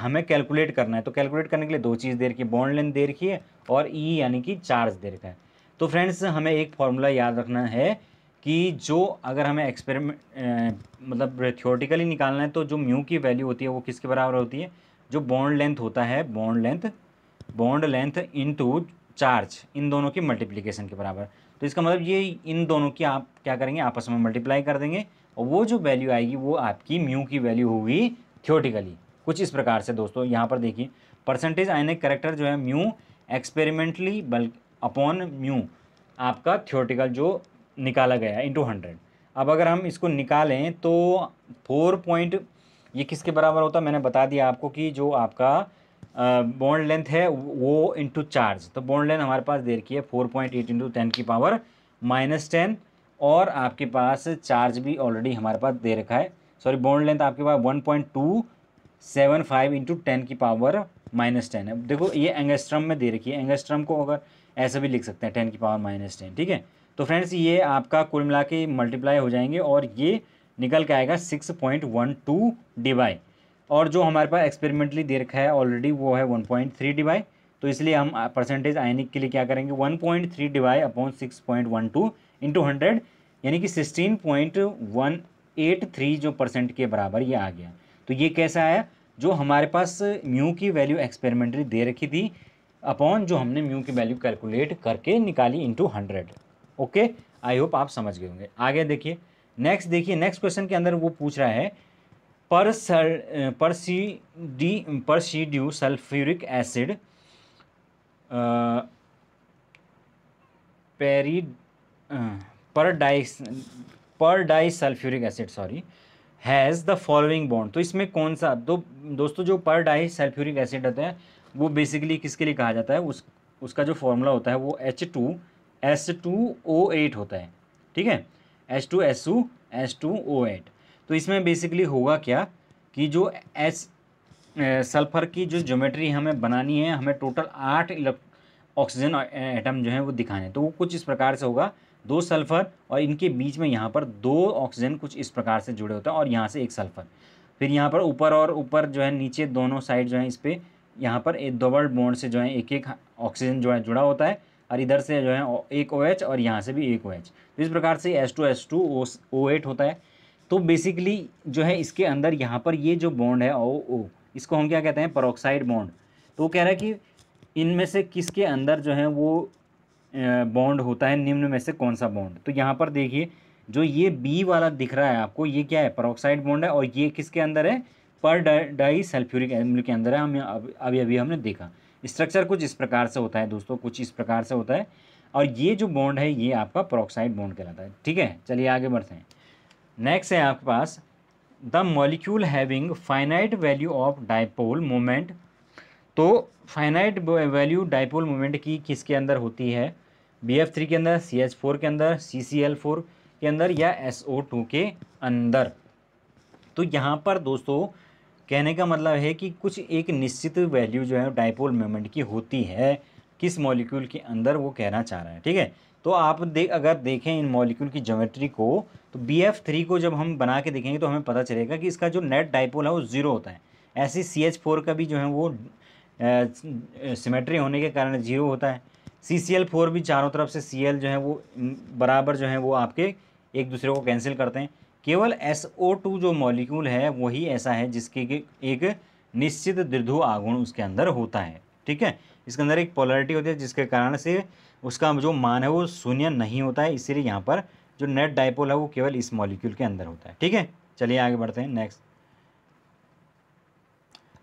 हमें कैलकुलेट करना है तो कैलकुलेट करने के लिए दो चीज़ दे रखी है बॉन्ड लेंथ दे रखी है और ई यानी कि चार्ज दे रखा है तो फ्रेंड्स हमें एक फार्मूला याद रखना है कि जो अगर हमें एक्सपेरिमेंट मतलब थियोटिकली निकालना है तो जो म्यू की वैल्यू होती है वो किसके बराबर होती है जो बॉन्ड लेंथ होता है bond length bond length into charge इन दोनों की मल्टीप्लिकेशन के बराबर तो इसका मतलब ये इन दोनों की आप क्या करेंगे आपस में मल्टीप्लाई कर देंगे और वो जो वैल्यू आएगी वो आपकी म्यू की वैल्यू होगी थियोटिकली कुछ इस प्रकार से दोस्तों यहाँ पर देखिए परसेंटेज आइनिक करेक्टर जो है mu experimentally bulk upon mu आपका थियोटिकल जो निकाला गया इंटू हंड्रेड अब अगर हम इसको निकालें तो फोर पॉइंट ये किसके बराबर होता है मैंने बता दिया आपको कि जो आपका बॉन्ड लेंथ है वो इंटू चार्ज तो बॉन्ड लेंथ हमारे पास देर की है four point eight into ten की पावर माइनस टेन और आपके पास चार्ज भी ऑलरेडी हमारे पास दे रखा है सॉरी बॉन्ड लेंथ आपके पास one point two seven five into ten की पावर माइनस टेन है देखो ये एंगस्ट्रम में दे रखी है एंगस्ट्रम को अगर ऐसे भी लिख सकते हैं टेन की पावर माइनस टेन ठीक है तो फ्रेंड्स ये आपका कुल मिला के मल्टीप्लाई हो जाएंगे और ये निकल के आएगा six point one two debye और जो हमारे पास एक्सपेरिमेंटली दे रखा है ऑलरेडी वो है वन पॉइंट थ्री डिवाई तो इसलिए हम परसेंटेज आयनिक के लिए क्या करेंगे one point three debye upon six point one two into hundred यानी कि sixteen point one eight three जो परसेंट के बराबर ये आ गया तो ये कैसा आया जो हमारे पास म्यू की वैल्यू एक्सपेरिमेंटरी दे रखी थी अपॉन जो हमने म्यू की वैल्यू कैलकुलेट करके निकाली into hundred okay I hope आप समझ गए होंगे आगे देखिए नेक्स्ट देखिए नेक्स्ट क्वेश्चन के अंदर वो पूछ रहा है पर सर पर C D per C due sulphuric acid पेरी per di per di sulphuric acid sorry has the following bond तो इसमें कौन सा दो दोस्तों जो पर डाई सल्फ्यूरिक एसिड होता है वो बेसिकली किसके लिए कहा जाता है उस उसका जो फॉर्मूला होता है वो H two S two O eight होता है ठीक है H two S two S two O eight तो इसमें बेसिकली होगा क्या कि जो एस सल्फ़र की जो ज्योमेट्री हमें बनानी है हमें टोटल आठ ऑक्सीजन आइटम जो है वो दिखाने तो वो कुछ इस प्रकार से होगा दो सल्फ़र और इनके बीच में यहाँ पर दो ऑक्सीजन कुछ इस प्रकार से जुड़े होते हैं और यहाँ से एक सल्फ़र फिर यहाँ पर ऊपर और ऊपर जो है नीचे दोनों साइड जो है इस पर यहाँ पर एक डबल बॉन्ड से जो है एक एक ऑक्सीजन जो है जुड़ा होता है और इधर से जो है एक ओ OH और यहाँ से भी एक ओ OH। तो इस प्रकार से S two S two O eight होता है तो बेसिकली जो है इसके अंदर यहाँ पर ये जो बॉन्ड है ओ ओ इसको हम क्या कहते हैं परोक्साइड बॉन्ड तो वो कह रहा है कि इनमें से किसके अंदर जो है वो बॉन्ड होता है निम्न में से कौन सा बॉन्ड तो यहाँ पर देखिए जो ये बी वाला दिख रहा है आपको ये क्या है परोक्साइड बॉन्ड है और ये किसके अंदर है पर डाई सल्फ्यूरिक एसिड के अंदर है हम अभी अभी हमने देखा स्ट्रक्चर कुछ इस प्रकार से होता है दोस्तों कुछ इस प्रकार से होता है और ये जो बॉन्ड है ये आपका परोक्साइड बॉन्ड कहलाता है ठीक है चलिए आगे बढ़ते हैं नेक्स्ट है आपके पास the molecule having finite value of dipole moment तो फाइनाइट वैल्यू डाइपोल मोमेंट की किसके अंदर होती है बी एफ थ्री के अंदर सी एच फोर के अंदर सी सी एल फोर के अंदर या एस ओ टू के अंदर तो यहाँ पर दोस्तों कहने का मतलब है कि कुछ एक निश्चित वैल्यू जो है डाइपोल मोमेंट की होती है किस मॉलिक्यूल के अंदर वो कहना चाह रहा है ठीक है तो आप देख अगर देखें इन मॉलिक्यूल की ज्योमेट्री को तो बी एफ थ्री को जब हम बना के देखेंगे तो हमें पता चलेगा कि इसका जो नेट डाइपोल है वो ज़ीरो होता है ऐसे सी एच फोर का भी जो है वो सिमेट्री होने के कारण ज़ीरो होता है सी सी एल फोर भी चारों तरफ से सी एल जो है वो बराबर जो है वो आपके एक दूसरे को कैंसिल करते हैं केवल एस ओ टू जो मॉलिक्यूल है वही ऐसा है जिसके एक निश्चित दृढ़ आगुण उसके अंदर होता है ठीक है इसके अंदर एक पोलरिटी होती है जिसके कारण से उसका जो मान है वो शून्य नहीं होता है इसीलिए यहाँ पर जो नेट डाइपोल है वो केवल इस मॉलिक्यूल के अंदर होता है ठीक है चलिए आगे बढ़ते हैं नेक्स्ट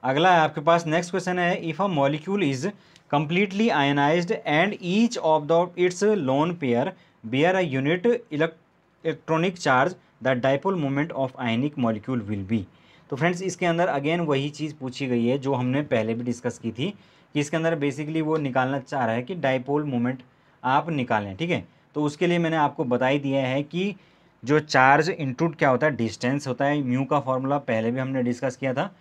अगला है आपके पास नेक्स्ट क्वेश्चन है if a molecule is completely ionize and each of the its lone pair bear a unit electronic charge the dipole moment of ionic molecule will be तो फ्रेंड्स इसके अंदर अगेन वही चीज़ पूछी गई है जो हमने पहले भी डिस्कस की थी कि इसके अंदर बेसिकली वो निकालना चाह रहा है कि डाइपोल मोमेंट आप निकालें ठीक है तो उसके लिए मैंने आपको बता ही दिया है कि जो चार्ज इंटूट क्या होता है डिस्टेंस होता है म्यू का फॉर्मूला पहले भी हमने डिस्कस किया था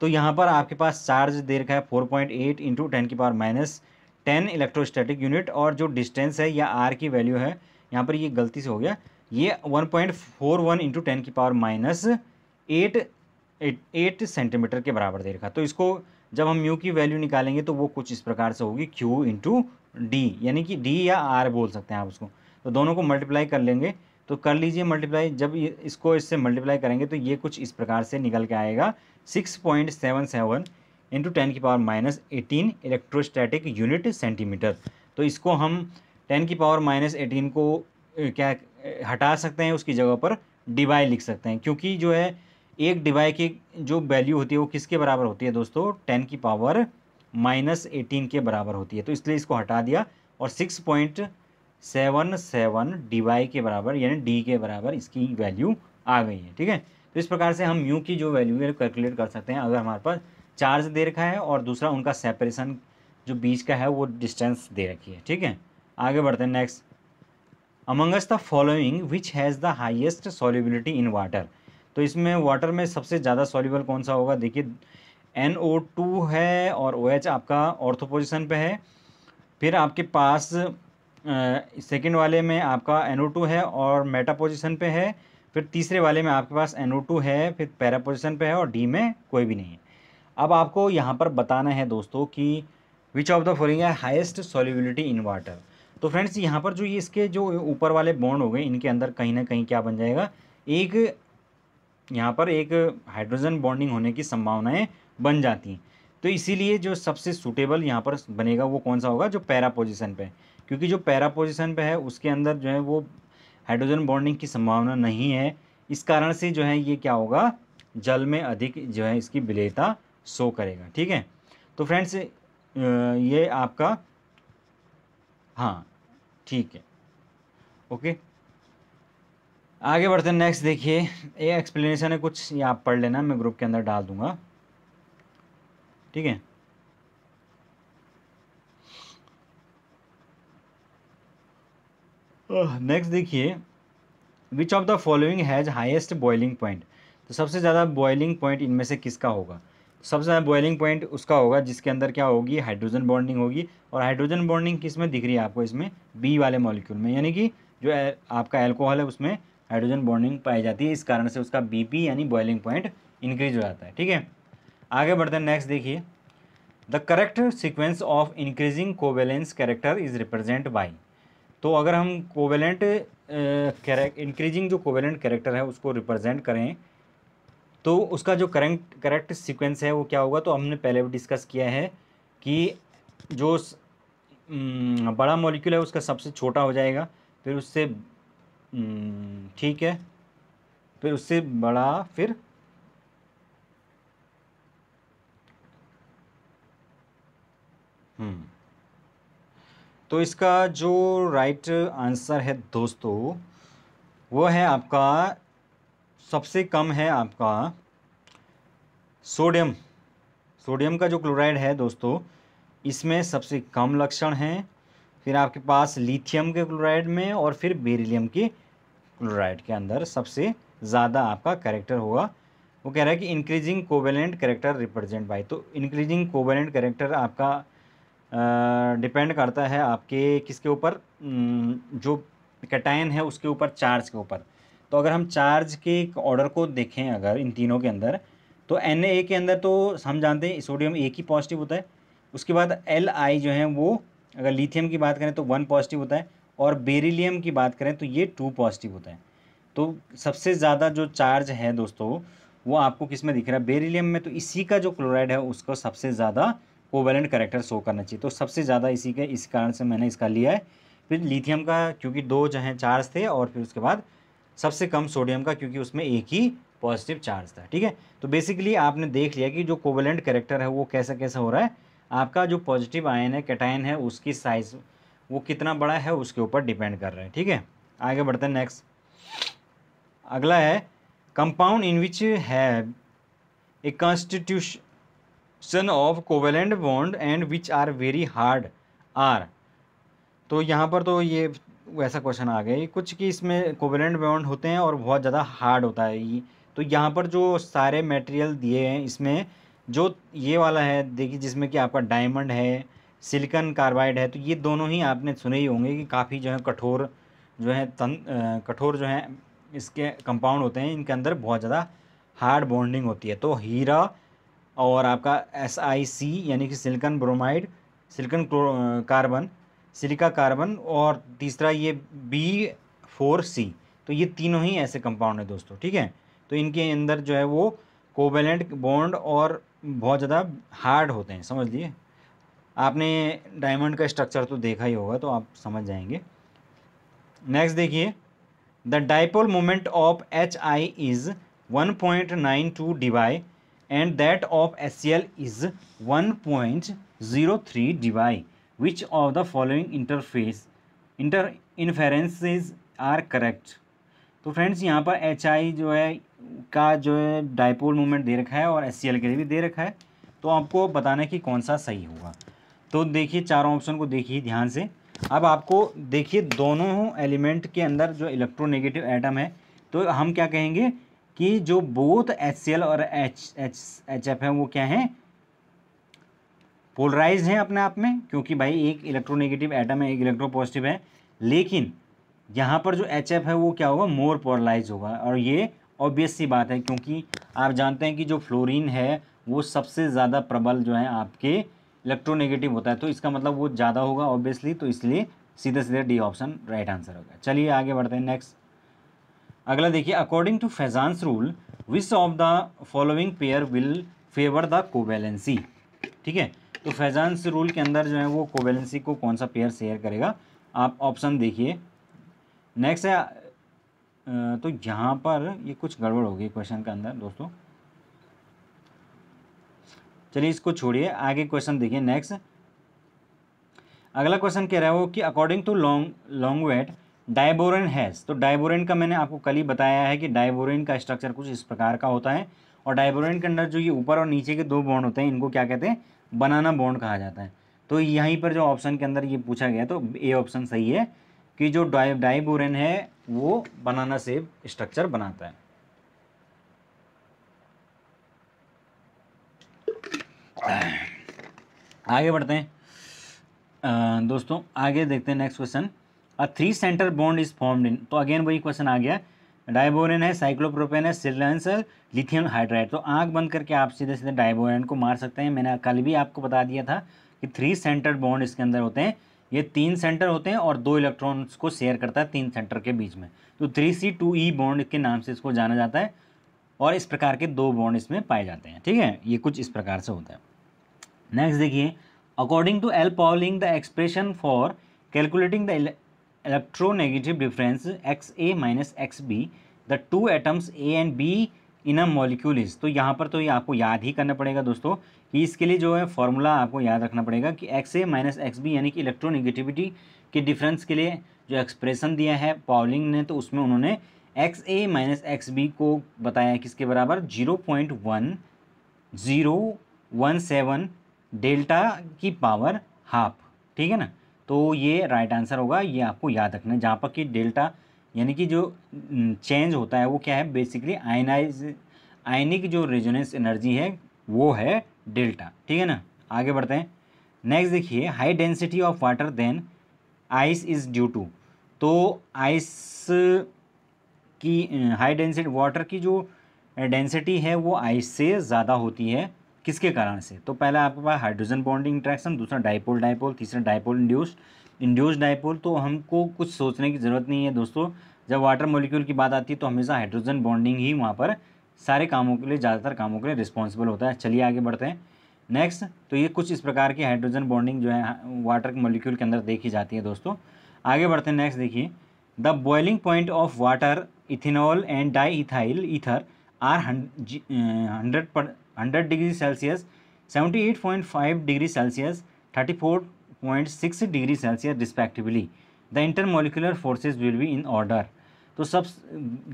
तो यहाँ पर आपके पास चार्ज दे रखा है four point eight into ten की power minus ten electrostatic unit और जो डिस्टेंस है या आर की वैल्यू है यहाँ पर ये गलती से हो गया ये one point four one into ten की power minus eight eight centimetre के बराबर दे रखा तो इसको जब हम यू की वैल्यू निकालेंगे तो वो कुछ इस प्रकार से होगी क्यू इंटू डी यानी कि डी या आर बोल सकते हैं आप उसको तो दोनों को मल्टीप्लाई कर लेंगे तो कर लीजिए मल्टीप्लाई जब इसको इससे मल्टीप्लाई करेंगे तो ये कुछ इस प्रकार से निकल के आएगा six point seven seven into ten की power minus eighteen electrostatic unit centimetre तो इसको हम टेन की पावर माइनस एटीन को क्या हटा सकते हैं उसकी जगह पर डिवाई लिख सकते हैं क्योंकि जो है एक डिवाई की जो वैल्यू होती है वो किसके बराबर होती है दोस्तों टेन की पावर माइनस एटीन के बराबर होती है तो इसलिए इसको हटा दिया और six point seven seven debye के बराबर यानी डी के बराबर इसकी वैल्यू आ गई है ठीक है तो इस प्रकार से हम यू की जो वैल्यू है कैलकुलेट कर सकते हैं अगर हमारे पास चार्ज दे रखा है और दूसरा उनका सेपरेशन जो बीच का है वो डिस्टेंस दे रखी है ठीक है आगे बढ़ते हैं next amongst the following which has the highest solubility in water तो इसमें वाटर में सबसे ज़्यादा सॉल्यूबल कौन सा होगा देखिए एन ओ टू है और ओ OH एच आपका ऑर्थोपोजिशन पे है फिर आपके पास सेकेंड वाले में आपका टू है और मेटा पोजिशन पे है फिर तीसरे वाले में आपके पास टू है फिर पैरा पोजिशन पे है और डी में कोई भी नहीं है अब आपको यहाँ पर बताना है दोस्तों कि विच ऑफ द फॉलोइंग है हाइस्ट सॉलिबिलिटी इन वाटर तो फ्रेंड्स यहाँ पर जो ये इसके जो ऊपर वाले बॉन्ड हो गए इनके अंदर कहीं ना कहीं क्या बन जाएगा एक यहाँ पर एक हाइड्रोजन बॉन्डिंग होने की संभावनाएं बन जाती हैं तो इसीलिए जो सबसे सूटेबल यहाँ पर बनेगा वो कौन सा होगा जो पैरा पोजिशन पर क्योंकि जो पैरा पोजिशन पे है उसके अंदर जो है वो हाइड्रोजन बॉन्डिंग की संभावना नहीं है इस कारण से जो है ये क्या होगा जल में अधिक जो है इसकी विलेयता शो करेगा ठीक है तो फ्रेंड्स ये आपका हाँ ठीक है ओके आगे बढ़ते हैं नेक्स्ट देखिए ये एक्सप्लेनेशन है कुछ ये आप पढ़ लेना मैं ग्रुप के अंदर डाल दूंगा ठीक है नेक्स्ट देखिए which of the following has highest boiling point तो सबसे ज़्यादा बॉइलिंग पॉइंट इनमें से किसका होगा तो सबसे ज़्यादा बॉइलिंग पॉइंट उसका होगा जिसके अंदर क्या होगी हाइड्रोजन बॉन्डिंग होगी और हाइड्रोजन बॉन्डिंग किस में दिख रही है आपको इसमें बी वाले मॉलिक्यूल में यानी कि जो आपका एल्कोहल है उसमें हाइड्रोजन बॉन्डिंग पाई जाती है इस कारण से उसका बी यानी बॉइलिंग पॉइंट इंक्रीज हो जाता है ठीक है आगे बढ़ते हैं नेक्स्ट देखिए the correct sequence of increasing covalence character is represent by तो अगर हम कोवेलेंट इंक्रीजिंग जो कोवेलेंट कैरेक्टर है उसको रिप्रेजेंट करें तो उसका जो करेंट करेक्ट सीक्वेंस है वो क्या होगा तो हमने पहले भी डिस्कस किया है कि जो बड़ा मॉलिक्यूल है उसका सबसे छोटा हो जाएगा फिर उससे ठीक है फिर उससे बड़ा फिर हम्म तो इसका जो राइट आंसर है दोस्तों वो है आपका सबसे कम है आपका सोडियम सोडियम का जो क्लोराइड है दोस्तों इसमें सबसे कम लक्षण हैं फिर आपके पास लिथियम के क्लोराइड में और फिर बेरिलियम के क्लोराइड के अंदर सबसे ज़्यादा आपका करेक्टर होगा वो कह रहा है कि increasing covalent character represent by तो इंक्रीजिंग कोवेलेंट करेक्टर आपका डिपेंड करता है आपके किसके ऊपर जो कैटाइन है उसके ऊपर चार्ज के ऊपर तो अगर हम चार्ज के ऑर्डर को देखें अगर इन तीनों के अंदर तो एन ए के अंदर तो हम जानते हैं सोडियम ए की पॉजिटिव होता है उसके बाद एल आई जो है वो अगर लिथियम की बात करें तो वन पॉजिटिव होता है और बेरिलियम की बात करें तो ये टू पॉजिटिव होता है तो सबसे ज़्यादा जो चार्ज है दोस्तों वो आपको किस में दिख रहा है बेरिलियम में तो इसी का जो क्लोराइड है उसको सबसे ज़्यादा कोवेलेंट करेक्टर शो करना चाहिए तो सबसे ज़्यादा इसी के इस कारण से मैंने इसका लिया है फिर लिथियम का क्योंकि दो जो हैं चार्ज थे और फिर उसके बाद सबसे कम सोडियम का क्योंकि उसमें एक ही पॉजिटिव चार्ज था ठीक है तो बेसिकली आपने देख लिया कि जो कोवेलेंट करेक्टर है वो कैसा कैसा हो रहा है आपका जो पॉजिटिव आयन है कैटाइन है उसकी साइज वो कितना बड़ा है उसके ऊपर डिपेंड कर रहा है ठीक है आगे बढ़ते हैं नेक्स्ट अगला है कंपाउंड इन विच है a constitution reaction of covalent bond and which are very hard are तो यहाँ पर तो ये वैसा क्वेश्चन आ गया कुछ कि इसमें कोवेलेंट बॉन्ड होते हैं और बहुत ज़्यादा हार्ड होता है ये तो यहाँ पर जो सारे मटेरियल दिए हैं इसमें जो ये वाला है देखिए जिसमें कि आपका डायमंड है सिलिकन कार्बाइड है तो ये दोनों ही आपने सुने ही होंगे कि काफ़ी जो है कठोर जो है तन कठोर जो है इसके कंपाउंड होते हैं इनके अंदर बहुत ज़्यादा हार्ड बॉन्डिंग होती है तो हीरा और आपका एस आई सी यानी कि silicon bromide silicon carbon silica carbon और तीसरा ये बी फोर सी तो ये तीनों ही ऐसे कंपाउंड है दोस्तों ठीक है तो इनके अंदर जो है वो कोवेलेंट बॉन्ड और बहुत ज़्यादा हार्ड होते हैं समझ लिए आपने डायमंड का स्ट्रक्चर तो देखा ही होगा तो आप समझ जाएंगे नेक्स्ट देखिए the dipole moment of H I is one point nine two debye and that of HCl is 1.03 dBi. Which of the following interface inter inferences are correct? तो फ्रेंड्स यहाँ पर एच आई जो है का जो है dipole movement दे रखा है और एस सी एल के लिए भी दे रखा है तो आपको बताना है कि कौन सा सही होगा तो देखिए चारों ऑप्शन को देखिए ध्यान से अब आपको देखिए दोनों एलिमेंट के अंदर जो इलेक्ट्रोनेगेटिव एटम है तो हम क्या कहेंगे कि जो बोथ एच सी एल और एच एच एच एफ है वो क्या है पोलराइज हैं अपने आप में क्योंकि भाई एक इलेक्ट्रोनेगेटिव एटम है एक इलेक्ट्रो पॉजिटिव है लेकिन यहाँ पर जो एच एफ है वो क्या होगा मोर पोलराइज होगा और ये ऑब्वियस सी बात है क्योंकि आप जानते हैं कि जो फ्लोरीन है वो सबसे ज़्यादा प्रबल जो है आपके इलेक्ट्रोनेगेटिव होता है तो इसका मतलब वो ज़्यादा होगा ऑब्वियसली तो इसलिए सीधे सीधे डी ऑप्शन राइट आंसर होगा चलिए आगे बढ़ते हैं नेक्स्ट अगला देखिए according to Fajans rule which of the following pair will favour the covalency ठीक है तो फैजान्स रूल के अंदर जो है वो कोवेलेंसी को कौन सा पेयर शेयर करेगा आप ऑप्शन देखिए नेक्स्ट है तो यहाँ पर ये कुछ गड़बड़ होगी क्वेश्चन के अंदर दोस्तों चलिए इसको छोड़िए आगे क्वेश्चन देखिए नेक्स्ट अगला क्वेश्चन कह रहा है वो कि according to long long weight diborane has तो डायबोरेन का मैंने आपको कल ही बताया है कि डायबोरेन का स्ट्रक्चर कुछ इस प्रकार का होता है और डायबोरेन के अंदर जो ये ऊपर और नीचे के दो बॉन्ड होते हैं इनको क्या कहते हैं बनाना बॉन्ड कहा जाता है तो यहीं पर जो ऑप्शन के अंदर ये पूछा गया तो ए ऑप्शन सही है कि जो डायबोरेन है वो बनाना सेब स्ट्रक्चर बनाता है आगे बढ़ते हैं आ, दोस्तों आगे देखते हैं next question a three centre bond is formed in तो अगेन वही क्वेश्चन आ गया डायबोरेन है साइक्लोप्रोपेन है सिलेंस लिथियम हाइड्राइड तो आँख बंद करके आप सीधे सीधे डायबोरेन को मार सकते हैं मैंने कल भी आपको बता दिया था कि थ्री सेंटर बॉन्ड इसके अंदर होते हैं ये तीन सेंटर होते हैं और दो इलेक्ट्रॉन्स को शेयर करता है तीन सेंटर के बीच में तो three C two E bond के नाम से इसको जाना जाता है और इस प्रकार के दो बॉन्ड इसमें पाए जाते हैं ठीक है ये कुछ इस प्रकार से होता है नेक्स्ट देखिए according to L Pauling the expression for calculating the electronegative difference X A minus X B the two atoms A and B in a molecule is तो यहाँ पर तो ये आपको याद ही करना पड़ेगा दोस्तों कि इसके लिए जो है फॉर्मूला आपको याद रखना पड़ेगा कि X A minus X B यानी कि इलेक्ट्रोनिगेटिविटी के डिफरेंस के लिए जो एक्सप्रेशन दिया है पॉलिंग ने तो उसमें उन्होंने X A minus X B को बताया किसके बराबर zero point one zero one seven delta की पावर हाफ ठीक है ना तो ये राइट आंसर होगा ये आपको याद रखना है जहाँ पर कि डेल्टा यानी कि जो चेंज होता है वो क्या है बेसिकली आयनाइज आयनिक जो रेजोनेंस एनर्जी है वो है डेल्टा ठीक है ना आगे बढ़ते हैं नेक्स्ट देखिए high density of water than ice is due to तो आइस की हाई डेंसिटी वाटर की जो डेंसिटी है वो आइस से ज़्यादा होती है किसके कारण से तो पहला आपके पास हाइड्रोजन बॉन्डिंग इंट्रैक्शन दूसरा डाइपोल डाइपोल तीसरा डाइपोल इंड्यूस्ड इंड्यूस्ड डाइपोल तो हमको कुछ सोचने की ज़रूरत नहीं है दोस्तों जब वाटर मोलिक्यूल की बात आती है तो हमेशा हाइड्रोजन बॉन्डिंग ही वहाँ पर सारे कामों के लिए ज़्यादातर कामों के लिए रिस्पॉन्सिबल होता है चलिए आगे बढ़ते हैं नेक्स्ट तो ये कुछ इस प्रकार की हाइड्रोजन बॉन्डिंग जो है वाटर के मोलिक्यूल के अंदर देखी जाती है दोस्तों आगे बढ़ते हैं नेक्स्ट देखिए the boiling point of water ethanol and diethyl ether are hundred पर hundred degree Celsius seventy eight point five degree Celsius thirty four point six degree Celsius respectively the molecular forces will be in order तो सब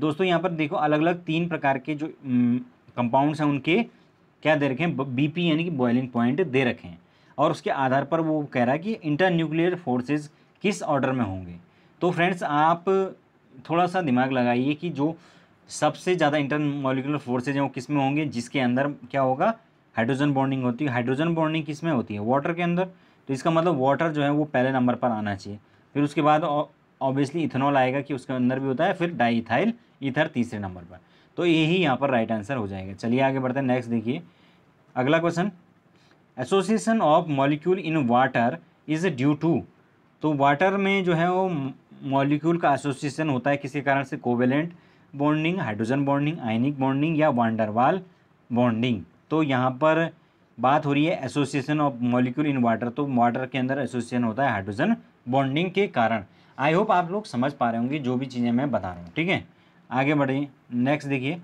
दोस्तों यहाँ पर देखो अलग अलग तीन प्रकार के जो कंपाउंड्स हैं उनके क्या दे रखे हैं बीपी यानी कि बॉइलिंग पॉइंट दे रखे हैं और उसके आधार पर वो कह रहा है कि इंटर न्यूक्लियर फोर्सेज किस ऑर्डर में होंगे तो फ्रेंड्स आप थोड़ा सा दिमाग लगाइए कि जो सबसे ज़्यादा इंटर मोलिकुलर फोर्सेज हैं वो किस में होंगे जिसके अंदर क्या होगा हाइड्रोजन बॉन्डिंग होती है हाइड्रोजन बॉन्डिंग किस में होती है वाटर के अंदर तो इसका मतलब वाटर जो है वो पहले नंबर पर आना चाहिए फिर उसके बाद ऑब्वियसली इथेनॉल आएगा कि उसके अंदर भी होता है फिर डाईथाइल इथर तीसरे नंबर पर तो यही यहाँ पर राइट आंसर हो जाएगा चलिए आगे बढ़ते हैं नेक्स्ट देखिए अगला question association of molecule in water is due to तो वाटर में जो है वो मॉलिक्यूल का एसोसिएशन होता है किसी कारण से covalent bonding hydrogen bonding ionic bonding या वांडरवाल बॉन्डिंग तो यहाँ पर बात हो रही है association of molecule in water तो वाटर के अंदर एसोसिएशन होता है हाइड्रोजन बॉन्डिंग के कारण आई होप आप लोग समझ पा रहे होंगे जो भी चीज़ें मैं बता रहा हूँ ठीक है आगे बढ़िए नेक्स्ट देखिए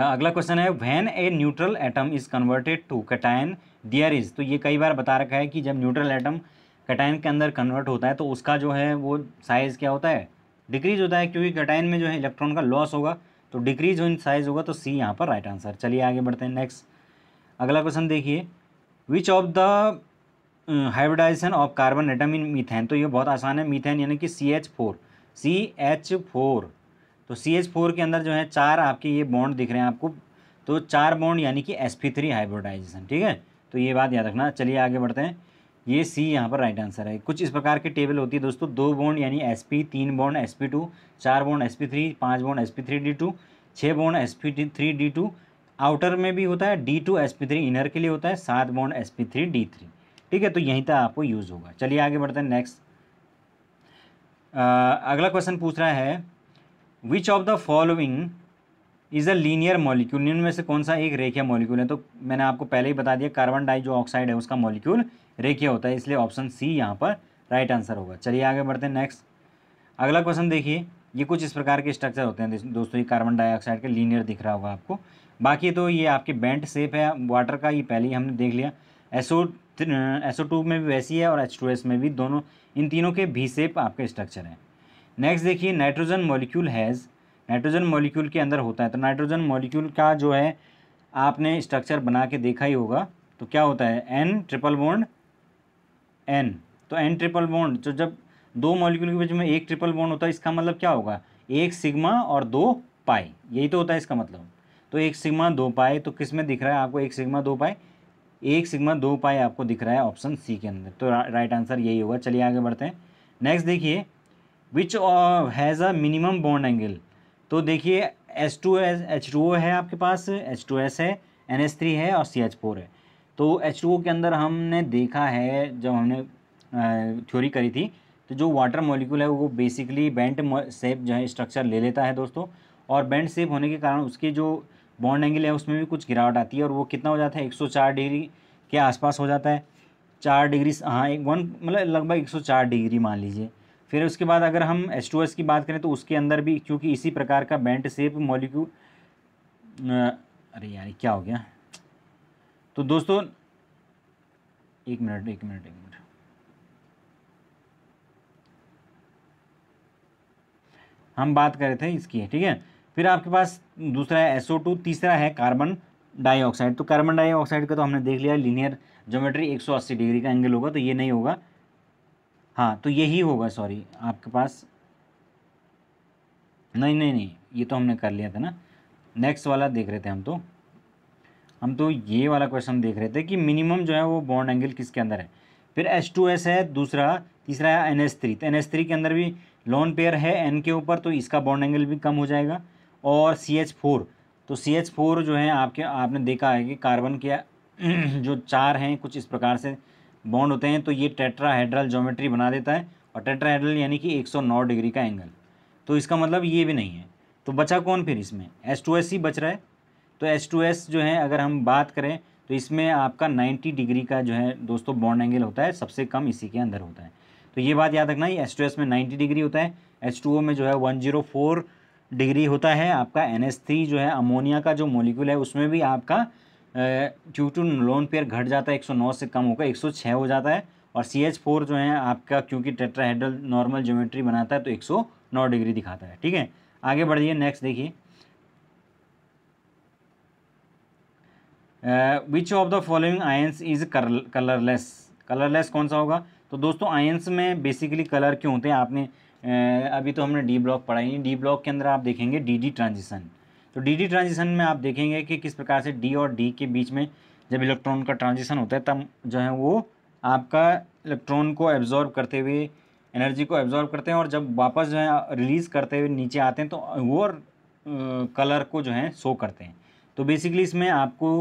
अगला क्वेश्चन है when a neutral atom is converted to cation there is तो ये कई बार बता रखा है कि जब न्यूट्रल एटम कटायन के अंदर कन्वर्ट होता है तो उसका जो है वो साइज़ क्या होता है डिक्रीज होता है क्योंकि कटाइन में जो है इलेक्ट्रॉन का लॉस होगा तो डिक्रीज इन साइज होगा तो सी यहाँ पर राइट आंसर चलिए आगे बढ़ते हैं नेक्स्ट अगला क्वेश्चन देखिए which of the hybridisation of carbon atom in methane तो ये बहुत आसान है मीथेन यानी कि C H four C H four तो सी एच फोर के अंदर जो है चार आपके ये बॉन्ड दिख रहे हैं आपको तो चार बॉन्ड यानी कि एस पी थ्री हाइब्रिडाइजेशन ठीक है तो ये बात याद रखना चलिए आगे बढ़ते हैं ये सी यहाँ पर राइट आंसर है कुछ इस प्रकार के टेबल होती है दोस्तों दो बॉन्ड यानी एस पी तीन बॉन्ड एस पी टू चार बॉन्ड एस पी थ्री पाँच bond S P three D two छः bond S P three D two outer में भी होता है D two S P three inner के लिए होता है सात bond S P three D three ठीक है तो यहीं तक आपको यूज़ होगा चलिए आगे बढ़ते हैं नेक्स्ट अगला क्वेश्चन पूछ रहा है which of the following is a linear molecule इनमें से कौन सा एक रेखीय मॉलिक्यूल है तो मैंने आपको पहले ही बता दिया कार्बन जो ऑक्साइड है उसका मॉलिक्यूल रेखीय होता है इसलिए ऑप्शन सी यहाँ पर राइट आंसर होगा चलिए आगे बढ़ते हैं नेक्स्ट अगला क्वेश्चन देखिए ये कुछ इस प्रकार के स्ट्रक्चर होते हैं दोस्तों ये कार्बन डाइऑक्साइड के लीनियर दिख रहा होगा आपको बाकी तो ये आपके बेंट सेप है वाटर का ये पहले ही हमने देख लिया एसओ एसओ टू में भी वैसी है और एच टू एस में भी दोनों इन तीनों के भी सेप आपके स्ट्रक्चर हैं नेक्स्ट देखिए nitrogen molecule has nitrogen molecule के अंदर होता है तो नाइट्रोजन मॉलिक्यूल का जो है आपने स्ट्रक्चर बना के देखा ही होगा तो क्या होता है एन ट्रिपल बॉन्ड एन तो एन ट्रिपल बॉन्ड जो जब दो मॉलिक्यूल के बीच में एक ट्रिपल बॉन्ड होता है इसका मतलब क्या होगा एक सिग्मा और दो पाई यही तो होता है इसका मतलब तो एक सिग्मा दो पाए तो किस में दिख रहा है आपको एक सिग्मा दो पाए एक सिग्मा दो पाए आपको दिख रहा है ऑप्शन सी के अंदर तो रा, राइट आंसर यही होगा चलिए आगे बढ़ते हैं नेक्स्ट देखिए which has a minimum bond angle तो देखिए S two S H two O है आपके पास एच टू एस है एन एस थ्री है और सी एच फोर है तो एच टू ओ के अंदर हमने देखा है जब हमने थ्योरी करी थी तो जो वाटर मॉलिक्यूल है वो बेसिकली बेंट सेप जो है स्ट्रक्चर ले लेता है दोस्तों और बेंट सेप होने के कारण उसकी जो बॉन्ड एंगल है उसमें भी कुछ गिरावट आती है और वो कितना हो जाता है 104 डिग्री के आसपास हो जाता है चार डिग्री हाँ एक वन मतलब लगभग 104 डिग्री मान लीजिए फिर उसके बाद अगर हम एच टू एस की बात करें तो उसके अंदर भी क्योंकि इसी प्रकार का बेंट सेप मॉलिक्यूल अरे यार क्या हो गया तो दोस्तों एक मिनट एक मिनट एक मिनट हम बात कर रहे थे इसकी ठीक है फिर आपके पास दूसरा है SO2 तीसरा है कार्बन डाइऑक्साइड तो कार्बन डाइऑक्साइड का तो हमने देख लिया लीनियर ज्योमेट्री 180 डिग्री का एंगल होगा तो ये नहीं होगा हाँ तो यही होगा सॉरी आपके पास नहीं नहीं नहीं ये तो हमने कर लिया था ना नेक्स्ट वाला देख रहे थे हम तो हम तो ये वाला क्वेश्चन देख रहे थे कि मिनिमम जो है वो बॉन्ड एंगल किसके अंदर है फिर एस टू एस है दूसरा तीसरा है एन एस थ्री तो एन एस थ्री के अंदर भी लॉन पेयर है एन के ऊपर तो इसका बॉन्ड एंगल भी कम हो जाएगा और सी एच फोर तो सी एच फोर जो है आपके आपने देखा है कि कार्बन के जो चार हैं कुछ इस प्रकार से बॉन्ड होते हैं तो ये टेट्राहेड्रल ज्योमेट्री बना देता है और टेट्राहेड्रल यानी कि 109 डिग्री का एंगल तो इसका मतलब ये भी नहीं है तो बचा कौन फिर इसमें एस टू एस ही बच रहा है तो एस टू एस जो है अगर हम बात करें तो इसमें आपका 90 डिग्री का जो है दोस्तों बॉन्ड एंगल होता है सबसे कम इसी के अंदर होता है तो ये बात याद रखना एस टू एस में 90 डिग्री होता है एच टू ओ में जो है 104 डिग्री होता है आपका एन एस थ्री जो है अमोनिया का जो मोलिक्यूल है उसमें भी आपका क्यू टू लोन पेयर घट जाता है नौ से कम होकर छः हो जाता है और सी एच फोर जो है आपका क्योंकि टेट्राहेड्रल नॉर्मल ज्योमेट्री बनाता है तो नौ डिग्री दिखाता है ठीक है आगे बढ़िए नेक्स्ट देखिए which of the following ions is colourless colourless कौन सा होगा तो दोस्तों आयंस में बेसिकली कलर क्यों होते हैं आपने uh, अभी तो हमने डी ब्लॉक पढ़ाई नहीं डी ब्लॉक के अंदर आप देखेंगे डी डी ट्रांजिशन तो डी डी ट्रांजिशन में आप देखेंगे कि किस प्रकार से डी और डी के बीच में जब इलेक्ट्रॉन का ट्रांजिशन होता है तब जो है वो आपका इलेक्ट्रॉन को एब्जॉर्ब करते हुए एनर्जी को एब्जॉर्ब करते हैं और जब वापस जो है रिलीज़ करते हुए नीचे आते हैं तो वो कलर uh, को जो है शो करते हैं तो बेसिकली इसमें आपको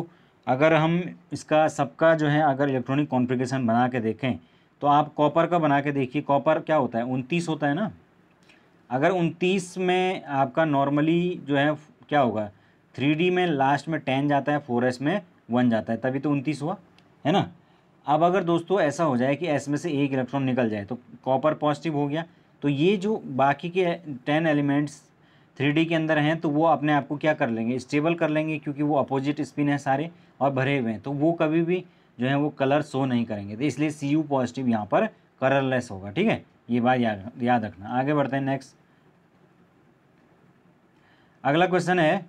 अगर हम इसका सबका जो है अगर इलेक्ट्रॉनिक कॉन्फ़िगरेशन बना के देखें तो आप कॉपर का बना के देखिए कॉपर क्या होता है उनतीस होता है ना अगर उनतीस में आपका नॉर्मली जो है क्या होगा थ्री में लास्ट में टेन जाता है फोर में वन जाता है तभी तो उनतीस हुआ है ना अब अगर दोस्तों ऐसा हो जाए कि एस में से एक इलेक्ट्रॉन निकल जाए तो कॉपर पॉजिटिव हो गया तो ये जो बाकी के टेन एलिमेंट्स थ्री के अंदर हैं तो वो अपने आप को क्या कर लेंगे स्टेबल कर लेंगे क्योंकि वो अपोजिट स्पिन है सारे और भरे हुए हैं तो वो कभी भी जो है वो कलर शो नहीं करेंगे तो इसलिए सी यू पॉजिटिव यहाँ पर कलरलेस होगा ठीक है ये बात याद याद रखना आगे बढ़ते हैं नेक्स्ट अगला क्वेश्चन है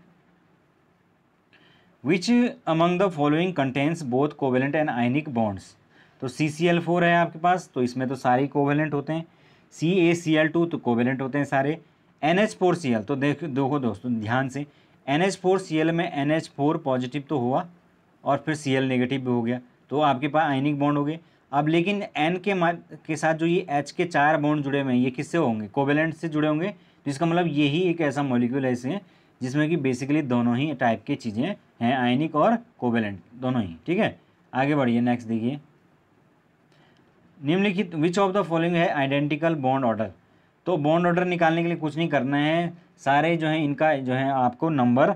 which among the following contents both covalent and ionic bonds तो सी सी एल फोर है आपके पास तो इसमें तो सारे कोवेलेंट होते हैं C A C L two तो कोवेलेंट होते हैं सारे N H four C L तो देख देखो दोस्तों ध्यान से N H four C L में एन एच फोर पॉजिटिव तो हुआ और फिर सी एल नेगेटिव भी हो गया तो आपके पास आइनिक बॉन्ड हो गए अब लेकिन एन के मा के साथ जो ये एच के चार बॉन्ड जुड़े हुए हैं ये किससे होंगे कोवेलेंट से जुड़े होंगे तो इसका मतलब यही एक ऐसा मॉलिक्यूल ऐसे है जिसमें कि बेसिकली दोनों ही टाइप के चीज़ें हैं आयनिक और कोवेलेंट दोनों ही ठीक है आगे बढ़िए नेक्स्ट देखिए निम्नलिखित विच ऑफ द फॉलोइंग है आइडेंटिकल बॉन्ड ऑर्डर तो बॉन्ड ऑर्डर निकालने के लिए कुछ नहीं करना है सारे जो है इनका जो है आपको नंबर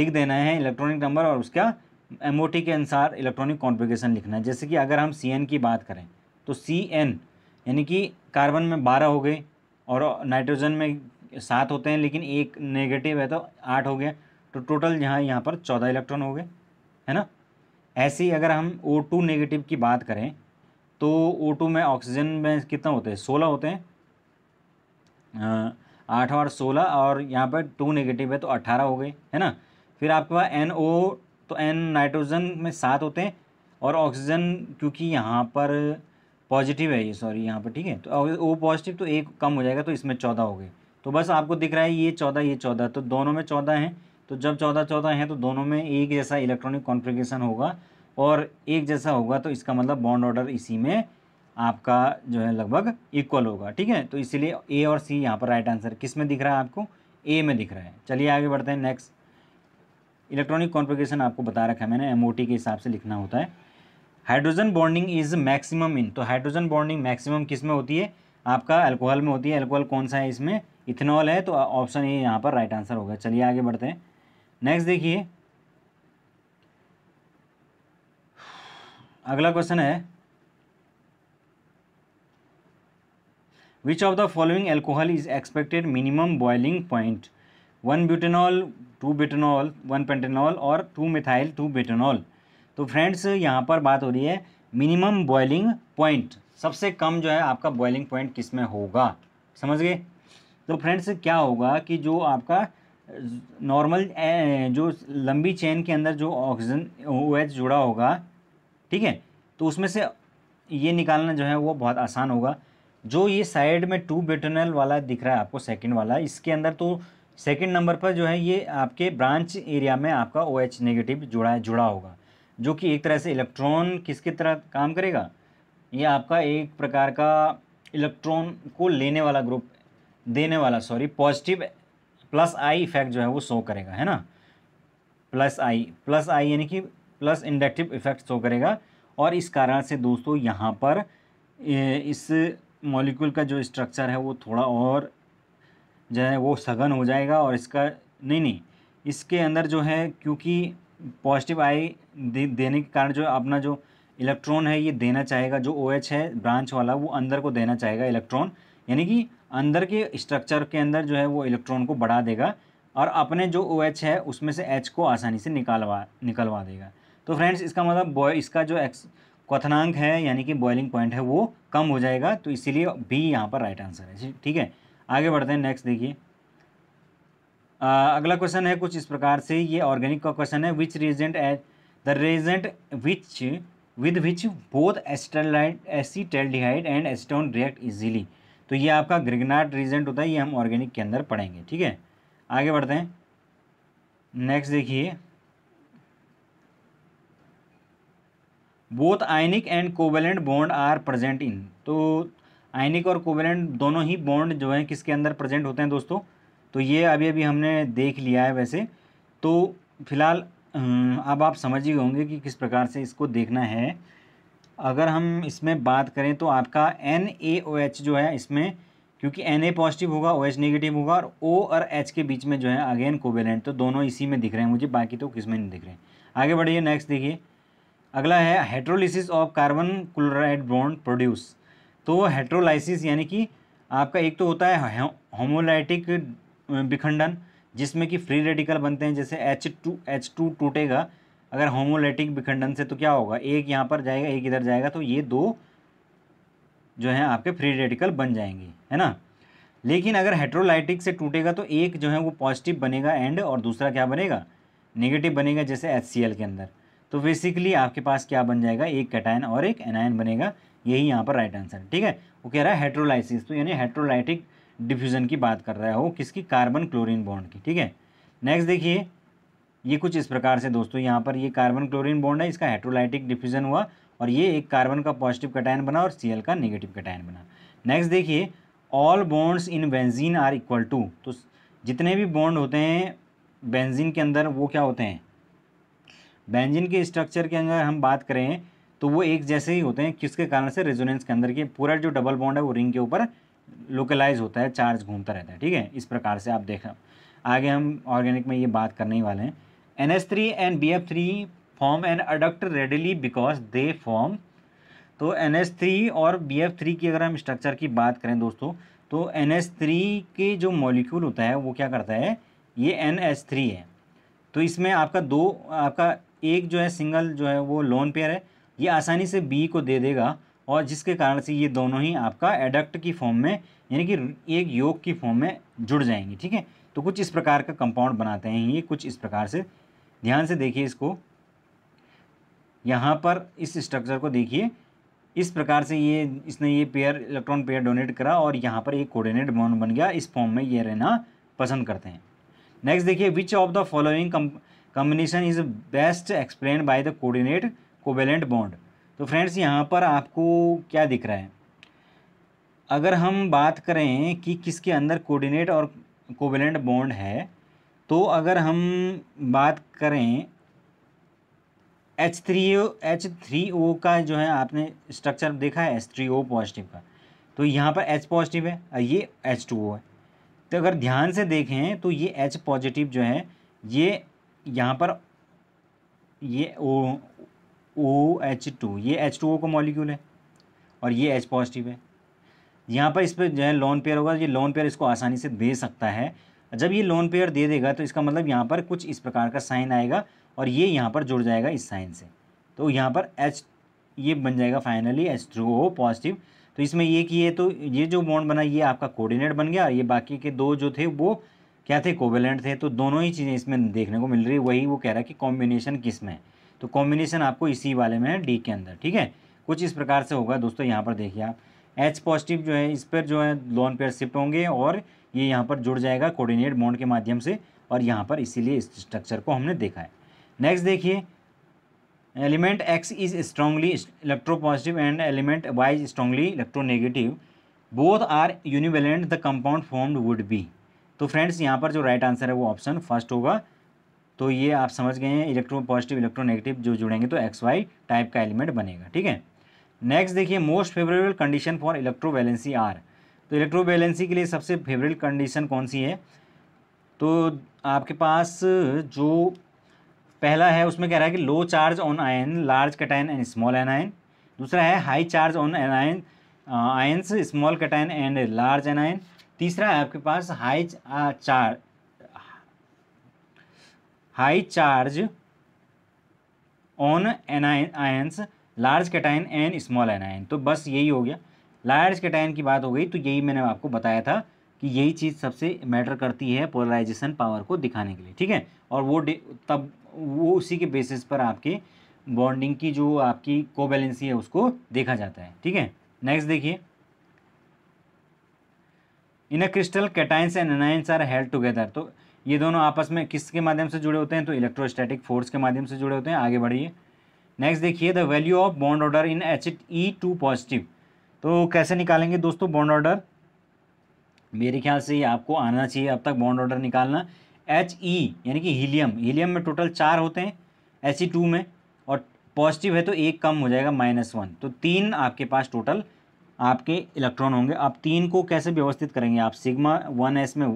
लिख देना है इलेक्ट्रॉनिक नंबर और उसका एम के अनुसार इलेक्ट्रॉनिक कॉन्फिगेशन लिखना है जैसे कि अगर हम सी की बात करें तो सी यानी कि कार्बन में बारह हो गए और नाइट्रोजन में सात होते हैं लेकिन एक नेगेटिव है तो आठ हो गया तो टोटल यहाँ यहाँ पर चौदह इलेक्ट्रॉन हो गए है ना ऐसे ही अगर हम ओ टू नेगेटिव की बात करें तो ओ टू में ऑक्सीजन में कितना होते हैं सोलह होते हैं आठ और सोलह और यहाँ पर टू नेगेटिव है तो अट्ठारह हो गए है ना फिर आपके पास एन ओ तो एन नाइट्रोजन में सात होते हैं और ऑक्सीजन क्योंकि यहाँ पर पॉजिटिव है ये सॉरी यहाँ पर ठीक है तो ओ पॉजिटिव तो एक कम हो जाएगा तो इसमें चौदह हो गए तो बस आपको दिख रहा है ये चौदह ये चौदह तो दोनों में चौदह हैं तो जब चौदह चौदह हैं तो दोनों में एक जैसा इलेक्ट्रॉनिक कॉन्फ़िगरेशन होगा और एक जैसा होगा तो इसका मतलब बॉन्ड ऑर्डर इसी में आपका जो है लगभग इक्वल होगा ठीक है तो इसीलिए ए और सी यहाँ पर राइट आंसर किस में दिख रहा है आपको ए में दिख रहा है चलिए आगे बढ़ते हैं नेक्स्ट इलेक्ट्रॉनिक कॉन्फ़िगरेशन आपको बता रखा है मैंने एम के हिसाब से लिखना होता है hydrogen bonding is maximum in तो हाइड्रोजन बॉन्डिंग मैक्सिमम किस में होती है आपका अल्कोहल में होती है अल्कोहल कौन सा है इसमें इथेनॉल है तो ऑप्शन ए यहाँ पर राइट आंसर होगा चलिए आगे बढ़ते हैं नेक्स्ट देखिए अगला क्वेश्चन है which of the following alcohol is expected minimum boiling point one butanol two butanol one pentanol और टू मिथाइल टू बेटेनॉल तो फ्रेंड्स यहाँ पर बात हो रही है मिनिमम बॉइलिंग पॉइंट सबसे कम जो है आपका बॉइलिंग पॉइंट किस में होगा समझ गए तो फ्रेंड्स क्या होगा कि जो आपका नॉर्मल जो लंबी चेन के अंदर जो ऑक्सीजन ओ एच जुड़ा होगा ठीक है तो उसमें से ये निकालना जो है वो बहुत आसान होगा जो ये साइड में टू बेटनल वाला दिख रहा है आपको सेकंड वाला इसके अंदर तो सेकंड नंबर पर जो है ये आपके ब्रांच एरिया में आपका ओ OH नेगेटिव जुड़ा जुड़ा होगा जो कि एक तरह से इलेक्ट्रॉन किसके तरह काम करेगा ये आपका एक प्रकार का इलेक्ट्रॉन को लेने वाला ग्रुप देने वाला sorry positive plus I effect जो है वो शो करेगा है ना प्लस आई प्लस आई यानी कि प्लस इंडक्टिव इफेक्ट शो करेगा और इस कारण से दोस्तों यहाँ पर इस मॉलिक्यूल का जो स्ट्रक्चर है वो थोड़ा और जो है वो सघन हो जाएगा और इसका नहीं नहीं इसके अंदर जो है क्योंकि पॉजिटिव आई दे, देने के कारण जो अपना जो इलेक्ट्रॉन है ये देना चाहेगा जो ओ OH है ब्रांच वाला वो अंदर को देना चाहेगा इलेक्ट्रॉन यानी कि अंदर के स्ट्रक्चर के अंदर जो है वो इलेक्ट्रॉन को बढ़ा देगा और अपने जो ओ OH है उसमें से एच को आसानी से निकालवा निकलवा देगा तो फ्रेंड्स इसका मतलब बॉय इसका जो एक्स क्वथनांक है यानी कि बॉइलिंग पॉइंट है वो कम हो जाएगा तो इसीलिए बी यहाँ पर राइट आंसर है ठीक है आगे बढ़ते हैं नेक्स्ट देखिए अगला क्वेश्चन है कुछ इस प्रकार से ये ऑर्गेनिक का क्वेश्चन है which reagent as the reagent which with which both acetaldehyde acetaldehyde and acetone react easily तो ये आपका ग्रिगनाट रिजेंट होता है ये हम ऑर्गेनिक के अंदर पढ़ेंगे ठीक है आगे बढ़ते हैं नेक्स्ट देखिए both ionic and covalent bond are present in तो आयनिक और कोवेलेंट दोनों ही बॉन्ड जो हैं किसके अंदर प्रेजेंट होते हैं दोस्तों तो ये अभी अभी हमने देख लिया है वैसे तो फिलहाल अब आप समझ ही होंगे कि किस प्रकार से इसको देखना है अगर हम इसमें बात करें तो आपका एन ए ओ एच जो है इसमें क्योंकि एन ए पॉजिटिव होगा ओ एच नेगेटिव होगा और ओ और एच के बीच में जो है अगेन कोवेलेंट तो दोनों इसी में दिख रहे हैं मुझे बाकी तो किस में नहीं दिख रहे हैं आगे बढ़िए नेक्स्ट देखिए अगला है heterolysis of carbon chloride bond produce तो हेट्रोलाइसिस यानी कि आपका एक तो होता है होमोलाइटिक विखंडन जिसमें कि फ्री रेडिकल बनते हैं जैसे एच टू एच टू टूटेगा अगर होमोलाइटिक विखंडन से तो क्या होगा एक यहाँ पर जाएगा एक इधर जाएगा तो ये दो जो है आपके फ्री रेडिकल बन जाएंगे है ना लेकिन अगर हेट्रोलाइटिक से टूटेगा तो एक जो है वो पॉजिटिव बनेगा एंड और दूसरा क्या बनेगा नेगेटिव बनेगा जैसे एच के अंदर तो बेसिकली आपके पास क्या बन जाएगा एक कैटायन और एक एनायन बनेगा यही यहाँ पर राइट आंसर है ठीक है वो कह रहा है हेट्रोलाइसिस तो यानी हेट्रोलाइटिक डिफ्यूज़न की बात कर रहा है वो किसकी कार्बन क्लोरीन बॉन्ड की ठीक है नेक्स्ट देखिए ये कुछ इस प्रकार से दोस्तों यहाँ पर ये कार्बन क्लोरीन बॉन्ड है इसका हेट्रोलाइटिक डिफ्यूज़न हुआ और ये एक कार्बन का पॉजिटिव कटायन बना और सी का नेगेटिव कटायन बना नेक्स्ट देखिए all bonds in benzene are equal to तो जितने भी बॉन्ड होते हैं बेंजीन के अंदर वो क्या होते हैं बेंजिन के स्ट्रक्चर के अंदर हम बात करें तो वो एक जैसे ही होते हैं किसके कारण से रेजोनेंस के अंदर के पूरा जो डबल बॉन्ड है वो रिंग के ऊपर लोकलाइज होता है चार्ज घूमता रहता है ठीक है इस प्रकार से आप देख आगे हम ऑर्गेनिक में ये बात करने ही वाले हैं N S three and B F three form an adduct readily because they form तो एन एस थ्री और बी एफ थ्री की अगर हम स्ट्रक्चर की बात करें दोस्तों तो एन एस थ्री के जो मॉलिक्यूल होता है वो क्या करता है ये एन एस थ्री है तो इसमें आपका दो आपका एक जो है सिंगल जो है वो लोन पेयर है ये आसानी से बी को दे देगा और जिसके कारण से ये दोनों ही आपका एडक्ट की फॉर्म में यानी कि एक योग की फॉर्म में जुड़ जाएंगी ठीक है तो कुछ इस प्रकार का कंपाउंड बनाते हैं ये कुछ इस प्रकार से ध्यान से देखिए इसको यहाँ पर इस स्ट्रक्चर को देखिए इस प्रकार से ये इसने ये पेयर इलेक्ट्रॉन पेयर डोनेट करा और यहाँ पर एक कोऑर्डिनेट बॉन्ड बन गया इस फॉर्म में ये रहना पसंद करते हैं नेक्स्ट देखिए which of the following combination is best explain by the coordinate covalent bond तो फ्रेंड्स यहाँ पर आपको क्या दिख रहा है अगर हम बात करें कि किसके अंदर कोऑर्डिनेट और कोवेलेंट बॉन्ड है तो अगर हम बात करें H three O H three O का जो है आपने स्ट्रक्चर देखा है एच थ्री ओ पॉजिटिव का तो यहाँ पर एच पॉजिटिव है और ये एच टू ओ है तो अगर ध्यान से देखें तो ये एच पॉजिटिव जो है ये यहाँ पर ये ओ ओ एच टू ये एच टू ओ का मॉलिक्यूल है और ये एच पॉजिटिव है यहाँ पर इस पर जो है लोन पेयर होगा ये लोन पेयर इसको आसानी से दे सकता है जब ये लोन पेयर दे देगा तो इसका मतलब यहाँ पर कुछ इस प्रकार का साइन आएगा और ये यहाँ पर जुड़ जाएगा इस साइन से तो यहाँ पर एच ये बन जाएगा finally H three O positive तो इसमें ये कि ये तो ये जो बॉन्ड बना ये आपका कोऑर्डिनेट बन गया और ये बाकी के दो जो थे वो क्या थे कोवेलेंट थे तो दोनों ही चीज़ें इसमें देखने को मिल रही वही वो कह रहा है कि कॉम्बिनेशन किस में है तो कॉम्बिनेशन आपको इसी वाले में है डी के अंदर ठीक है कुछ इस प्रकार से होगा दोस्तों यहाँ पर देखिए आप एच पॉजिटिव जो है इस पर जो है लोन पेयर शिफ्ट होंगे और ये यहाँ पर जुड़ जाएगा कोऑर्डिनेट बॉन्ड के माध्यम से और यहाँ पर इसीलिए इस स्ट्रक्चर को हमने देखा है नेक्स्ट देखिए element X is strongly positive and element Y is strongly electronegative both are univalent the compound formed would be तो फ्रेंड्स यहाँ पर जो राइट आंसर है वो ऑप्शन फर्स्ट होगा तो ये आप समझ गए हैं इलेक्ट्रो पॉजिटिव इलेक्ट्रो नेगेटिव जो जुड़ेंगे तो एक्स वाई टाइप का एलिमेंट बनेगा ठीक है नेक्स्ट देखिए most favourable condition for electrovalency are तो इलेक्ट्रो बैलेंसी के लिए सबसे फेवरेबल कंडीशन कौन सी है तो आपके पास जो पहला है उसमें कह रहा है कि low charge on ion large cation and small anion दूसरा है high charge on anion ions small cation and large anion तीसरा है आपके पास हाई चार high charge on anion ions large cation and small anion तो बस यही हो गया लार्ज कैटाइन की बात हो गई तो यही मैंने आपको बताया था कि यही चीज़ सबसे मैटर करती है पोलराइजेशन पावर को दिखाने के लिए ठीक है और वो तब वो उसी के बेसिस पर आपके बॉन्डिंग की जो आपकी कोवैलेंसी है उसको देखा जाता है ठीक है नेक्स्ट देखिए in crystal cations and anions are held together तो ये दोनों आपस में किसके माध्यम से जुड़े होते हैं तो इलेक्ट्रोस्टैटिक फोर्स के माध्यम से जुड़े होते हैं आगे बढ़िए नेक्स्ट देखिए the value of bond order in H E two positive तो कैसे निकालेंगे दोस्तों बॉन्ड ऑर्डर मेरे ख्याल से ये आपको आना चाहिए अब तक बॉन्ड ऑर्डर निकालना एच ई e, यानी कि हीलियम हीलियम में टोटल चार होते हैं एच ई टू में और पॉजिटिव है तो एक कम हो जाएगा माइनस वन तो तीन आपके पास टोटल आपके इलेक्ट्रॉन होंगे आप तीन को कैसे व्यवस्थित करेंगे आप सिग्मा वन एस में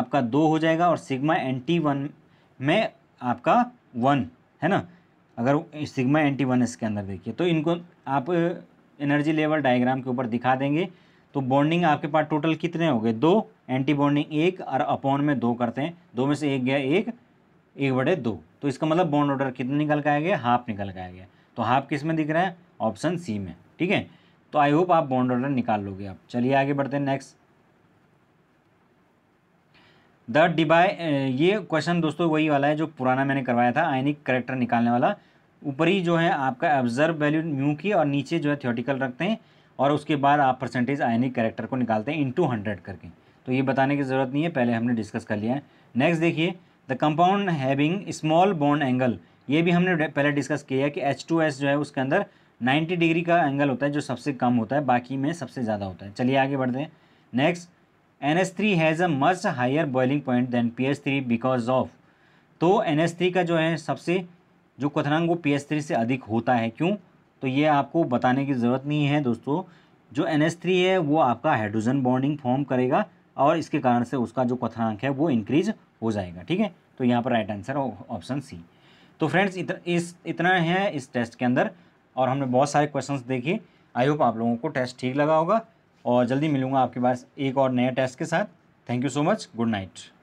आपका दो हो जाएगा और सिग्मा एन टी वन में आपका वन है ना अगर सिग्मा एन टी वन के अंदर देखिए तो इनको आप एनर्जी लेवल डायग्राम के ऊपर दिखा देंगे तो बॉन्डिंग आपके पास टोटल कितने हो गए दो एंटी बॉन्डिंग एक और अपॉन में दो करते हैं दो में से एक गया एक एक बटे दो तो इसका मतलब बॉन्ड ऑर्डर कितना निकल के आया गया हाफ निकल के आ गया तो हाफ किस में दिख रहा है ऑप्शन सी में ठीक है तो आई होप आप बॉन्ड ऑर्डर निकाल लोगे आप चलिए आगे बढ़ते हैं नेक्स्ट द डिबाई ये क्वेश्चन दोस्तों वही वाला है जो पुराना मैंने करवाया था आयनिक करेक्टर निकालने वाला ऊपरी जो है आपका ऑब्जर्व वैल्यू न्यू की और नीचे जो है थियोटिकल रखते हैं और उसके बाद आप परसेंटेज आयनिक करेक्टर को निकालते हैं इंटू हंड्रेड करके तो ये बताने की ज़रूरत नहीं है पहले हमने डिस्कस कर लिया है नेक्स्ट देखिए the compound having small bond angle ये भी हमने पहले डिस्कस किया है कि एच जो है उसके अंदर 90 डिग्री का एंगल होता है जो सबसे कम होता है बाकी में सबसे ज़्यादा होता है चलिए आगे बढ़ते हैं next N S three has a much higher boiling point than P S three because of तो एन एस थ्री का जो है सबसे जो क्वथनांक वो पी एस थ्री से अधिक होता है क्यों तो ये आपको बताने की ज़रूरत नहीं है दोस्तों जो एन एस थ्री है वो आपका हाइड्रोजन बॉन्डिंग फॉर्म करेगा और इसके कारण से उसका जो क्वथनांक है वो इंक्रीज हो जाएगा ठीक है तो यहाँ पर राइट आंसर ऑप्शन सी तो फ्रेंड्स इत, इस इतना है इस टेस्ट के अंदर और हमने बहुत सारे क्वेश्चंस देखे आई होप आप लोगों को टेस्ट ठीक लगा होगा और जल्दी मिलूंगा आपके पास एक और नया टेस्ट के साथ thank you so much good night